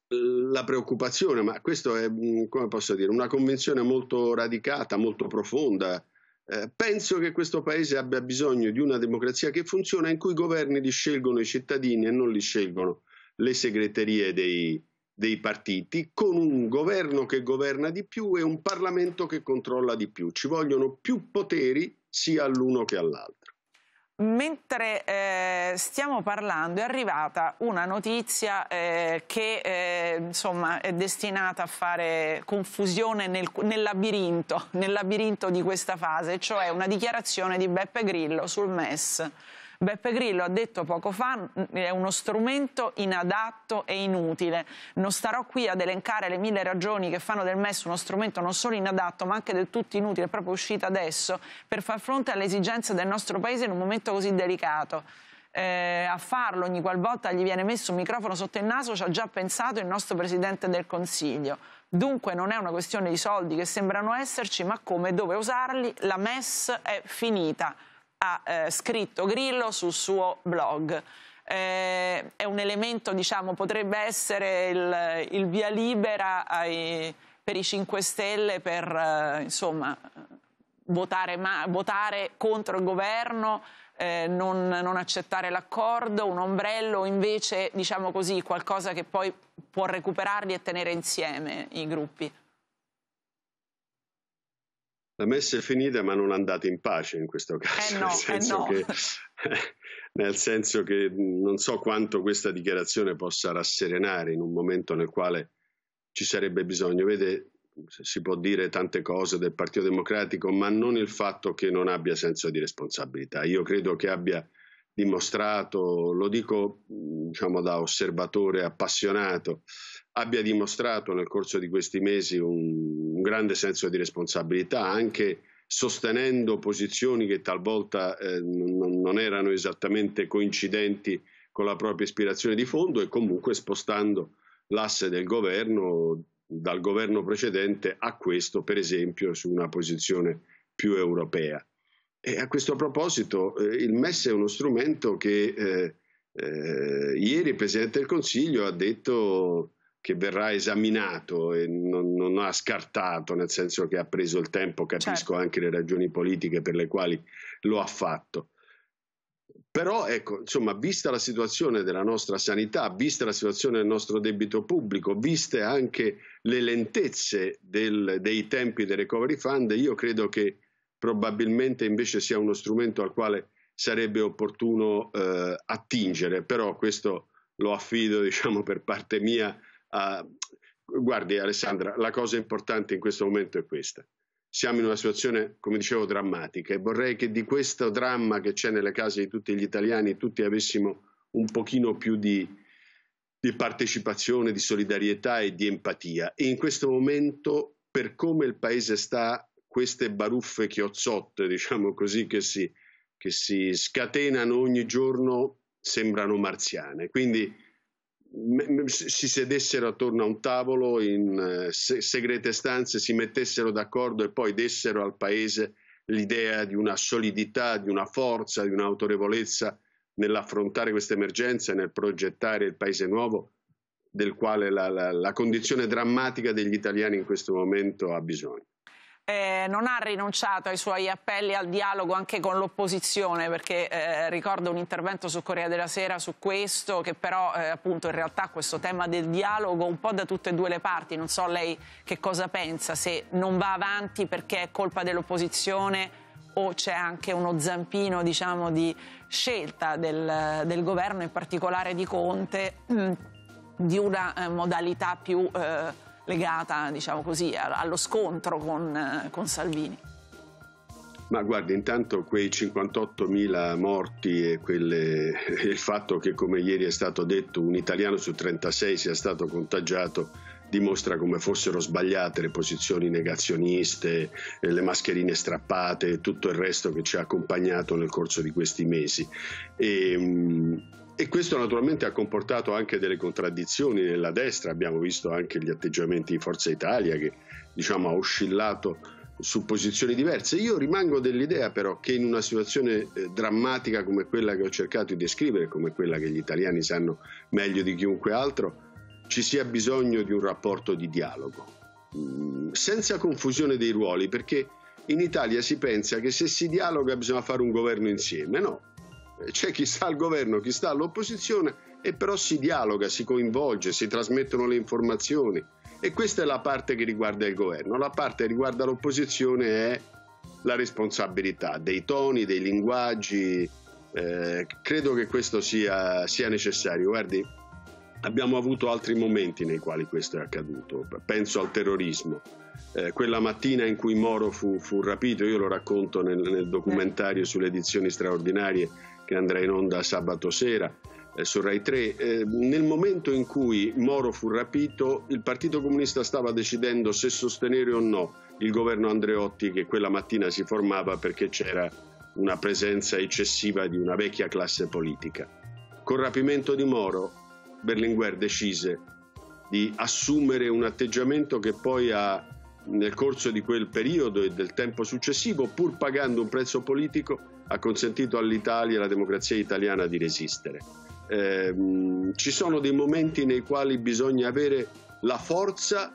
la preoccupazione, ma questo è, come posso dire, una convenzione molto radicata, molto profonda. Eh, penso che questo paese abbia bisogno di una democrazia che funziona, in cui i governi li scelgono i cittadini e non li scelgono le segreterie dei, dei partiti, con un governo che governa di più e un Parlamento che controlla di più. Ci vogliono più poteri sia all'uno che all'altro. Mentre eh, stiamo parlando è arrivata una notizia eh, che eh, insomma, è destinata a fare confusione nel, nel, labirinto, nel labirinto di questa fase, cioè una dichiarazione di Beppe Grillo sul MES. Beppe Grillo ha detto poco fa è uno strumento inadatto e inutile. Non starò qui ad elencare le mille ragioni che fanno del MES uno strumento non solo inadatto ma anche del tutto inutile, proprio uscito adesso, per far fronte alle esigenze del nostro Paese in un momento così delicato. Eh, a farlo ogni qualvolta gli viene messo un microfono sotto il naso ci ha già pensato il nostro Presidente del Consiglio. Dunque non è una questione di soldi che sembrano esserci, ma come e dove usarli, la MES è finita ha eh, scritto Grillo sul suo blog. Eh, è un elemento, diciamo, potrebbe essere il, il via libera ai, per i 5 Stelle per, eh, insomma, votare, ma, votare, contro il governo, eh, non, non, accettare l'accordo, un ombrello, invece, diciamo così, qualcosa che poi può recuperarli e tenere insieme i gruppi. La messa è finita ma non andate in pace in questo eh caso, eh no, nel, eh senso eh no. che, nel, senso che, non so quanto questa dichiarazione possa rasserenare in un momento nel quale ci sarebbe bisogno. Vede, si può dire tante cose del Partito Democratico, ma non il fatto che non abbia senso di responsabilità. Io credo che abbia dimostrato, lo dico diciamo, da osservatore appassionato, abbia dimostrato nel corso di questi mesi un, un grande senso di responsabilità, anche sostenendo posizioni che talvolta eh, non erano esattamente coincidenti con la propria ispirazione di fondo e comunque spostando l'asse del governo dal governo precedente a questo, per esempio, su una posizione più europea. E a questo proposito eh, il MES è uno strumento che eh, eh, ieri il Presidente del Consiglio ha detto che verrà esaminato e non, non, ha scartato, nel senso che ha preso il tempo, capisco certo. anche le ragioni politiche per le quali lo ha fatto. Però, ecco, insomma, vista la situazione della nostra sanità, vista la situazione del nostro debito pubblico, viste anche le lentezze del, dei tempi del recovery fund, io credo che probabilmente invece sia uno strumento al quale sarebbe opportuno eh, attingere, però questo lo affido diciamo, per parte mia. A... Guardi Alessandra, la cosa importante in questo momento è questa. Siamo in una situazione, come dicevo, drammatica e vorrei che di questo dramma che c'è nelle case di tutti gli italiani tutti avessimo un pochino più di, di partecipazione, di solidarietà e di empatia. E in questo momento, per come il Paese sta queste baruffe chiozzotte, diciamo così, che si, che si scatenano ogni giorno sembrano marziane. Quindi si sedessero attorno a un tavolo in eh, segrete stanze, si mettessero d'accordo e poi dessero al Paese l'idea di una solidità, di una forza, di un'autorevolezza nell'affrontare questa emergenza e nel progettare il Paese nuovo del quale la, la, la condizione drammatica degli italiani in questo momento ha bisogno eh, non ha rinunciato ai suoi appelli al dialogo anche con l'opposizione, perché eh, ricordo un intervento su Corea della Sera su questo, che però eh, appunto in realtà questo tema del dialogo un po' da tutte e due le parti, non so lei che cosa pensa, se non va avanti perché è colpa dell'opposizione o c'è anche uno zampino diciamo, di scelta del, del, governo, in particolare di Conte, mm, di una eh, modalità più... Eh, legata diciamo così, allo scontro con, eh, con Salvini? Ma guarda, intanto quei 58.000 morti e quelle, il fatto che, come ieri è stato detto, un italiano su 36 sia stato contagiato dimostra come fossero sbagliate le posizioni negazioniste, le mascherine strappate e tutto il resto che ci ha accompagnato nel corso di questi mesi. E, ehm, e questo naturalmente ha comportato anche delle contraddizioni nella destra, abbiamo visto anche gli atteggiamenti di Forza Italia che diciamo, ha oscillato su posizioni diverse. Io rimango dell'idea però che in una situazione eh, drammatica come quella che ho cercato di descrivere, come quella che gli italiani sanno meglio di chiunque altro, ci sia bisogno di un rapporto di dialogo, mm, senza confusione dei ruoli, perché in Italia si pensa che se si dialoga bisogna fare un governo insieme, no? c'è chi sta al governo, chi sta all'opposizione, e però si dialoga, si coinvolge, si trasmettono le informazioni. E questa è la parte che riguarda il governo. La parte che riguarda l'opposizione è la responsabilità dei toni, dei linguaggi. Eh, credo che questo sia, sia necessario. Guardi, abbiamo avuto altri momenti nei quali questo è accaduto. Penso al terrorismo. Eh, quella mattina in cui Moro fu, fu rapito, io lo racconto nel, nel, documentario sulle edizioni straordinarie, che andrà in onda sabato sera eh, su Rai 3. Eh, nel momento in cui Moro fu rapito, il Partito Comunista stava decidendo se sostenere o no il governo Andreotti che quella mattina si formava perché c'era una presenza eccessiva di una vecchia classe politica. Col rapimento di Moro, Berlinguer decise di assumere un atteggiamento che poi ha nel corso di quel periodo e del tempo successivo, pur pagando un prezzo politico, ha consentito all'Italia e alla democrazia italiana di resistere. Eh, ci sono dei momenti nei quali bisogna avere la forza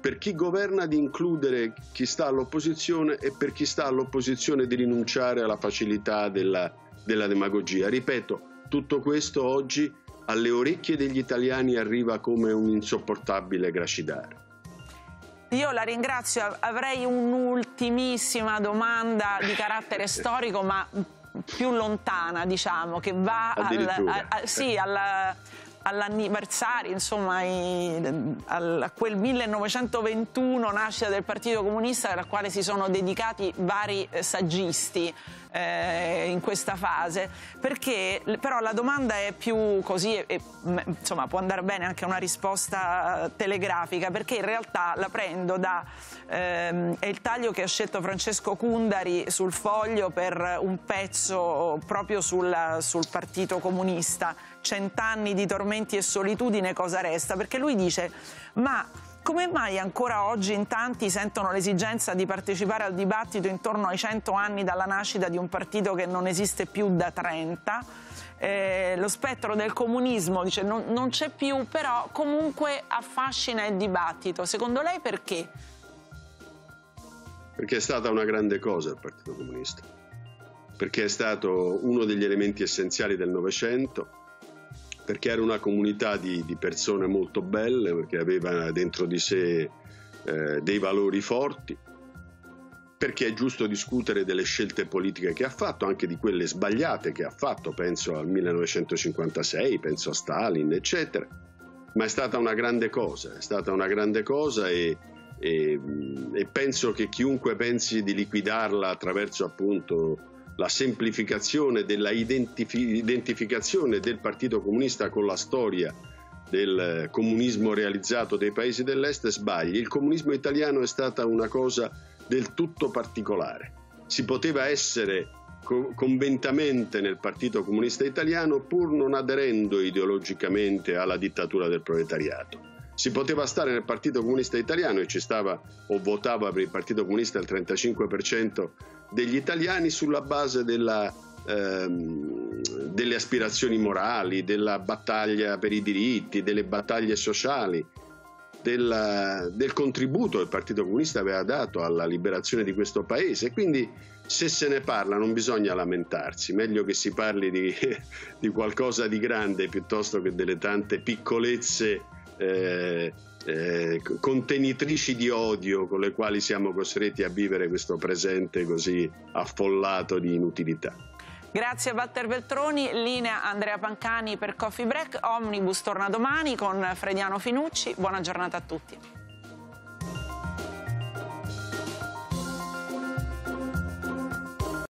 per chi governa di includere chi sta all'opposizione e per chi sta all'opposizione di rinunciare alla facilità della, della demagogia. Ripeto, tutto questo oggi alle orecchie degli italiani arriva come un insopportabile gracidare. Io la ringrazio, avrei un'ultimissima domanda di carattere storico, ma più lontana, diciamo, che va al, a, a, sì, alla, all'anniversario, insomma, i, al, a quel 1921 nascita del Partito Comunista al quale si sono dedicati vari eh, saggisti eh, in questa fase, perché però la domanda è più così, e, e, insomma può andare bene anche una risposta telegrafica, perché in realtà la prendo da, ehm, è il taglio che ha scelto Francesco Cundari sul foglio per un pezzo proprio sulla, sul Partito Comunista cent'anni di tormenti e solitudine cosa resta, perché lui dice ma come mai ancora oggi in tanti sentono l'esigenza di partecipare al dibattito intorno ai cento anni dalla nascita di un partito che non esiste più da 30? Eh, lo spettro del comunismo dice non, non c'è più, però comunque affascina il dibattito. Secondo lei perché? Perché è stata una grande cosa il Partito Comunista, perché è stato uno degli elementi essenziali del Novecento perché era una comunità di, di persone molto belle, perché aveva dentro di sé eh, dei valori forti, perché è giusto discutere delle scelte politiche che ha fatto, anche di quelle sbagliate che ha fatto, penso al 1956, penso a Stalin, eccetera, ma è stata una grande cosa, è stata una grande cosa e, e, e penso che chiunque pensi di liquidarla attraverso appunto la semplificazione della identifi- identificazione del Partito Comunista con la storia del eh, comunismo realizzato dei paesi dell'est sbagli. Il comunismo italiano è stata una cosa del tutto particolare. Si poteva essere conventamente nel Partito Comunista Italiano pur non aderendo ideologicamente alla dittatura del proletariato. Si poteva stare nel Partito Comunista Italiano e ci stava o votava per il Partito Comunista il 35% degli italiani sulla base della, ehm, delle aspirazioni morali, della battaglia per i diritti, delle battaglie sociali, della, del contributo che il Partito Comunista aveva dato alla liberazione di questo paese. Quindi se se ne parla non bisogna lamentarsi, meglio che si parli di, di qualcosa di grande piuttosto che delle tante piccolezze. Eh, eh, contenitrici di odio con le quali siamo costretti a vivere questo presente così affollato di inutilità. Grazie Walter Veltroni, linea Andrea Pancani per Coffee Break, Omnibus torna domani con Frediano Finucci, buona giornata a tutti.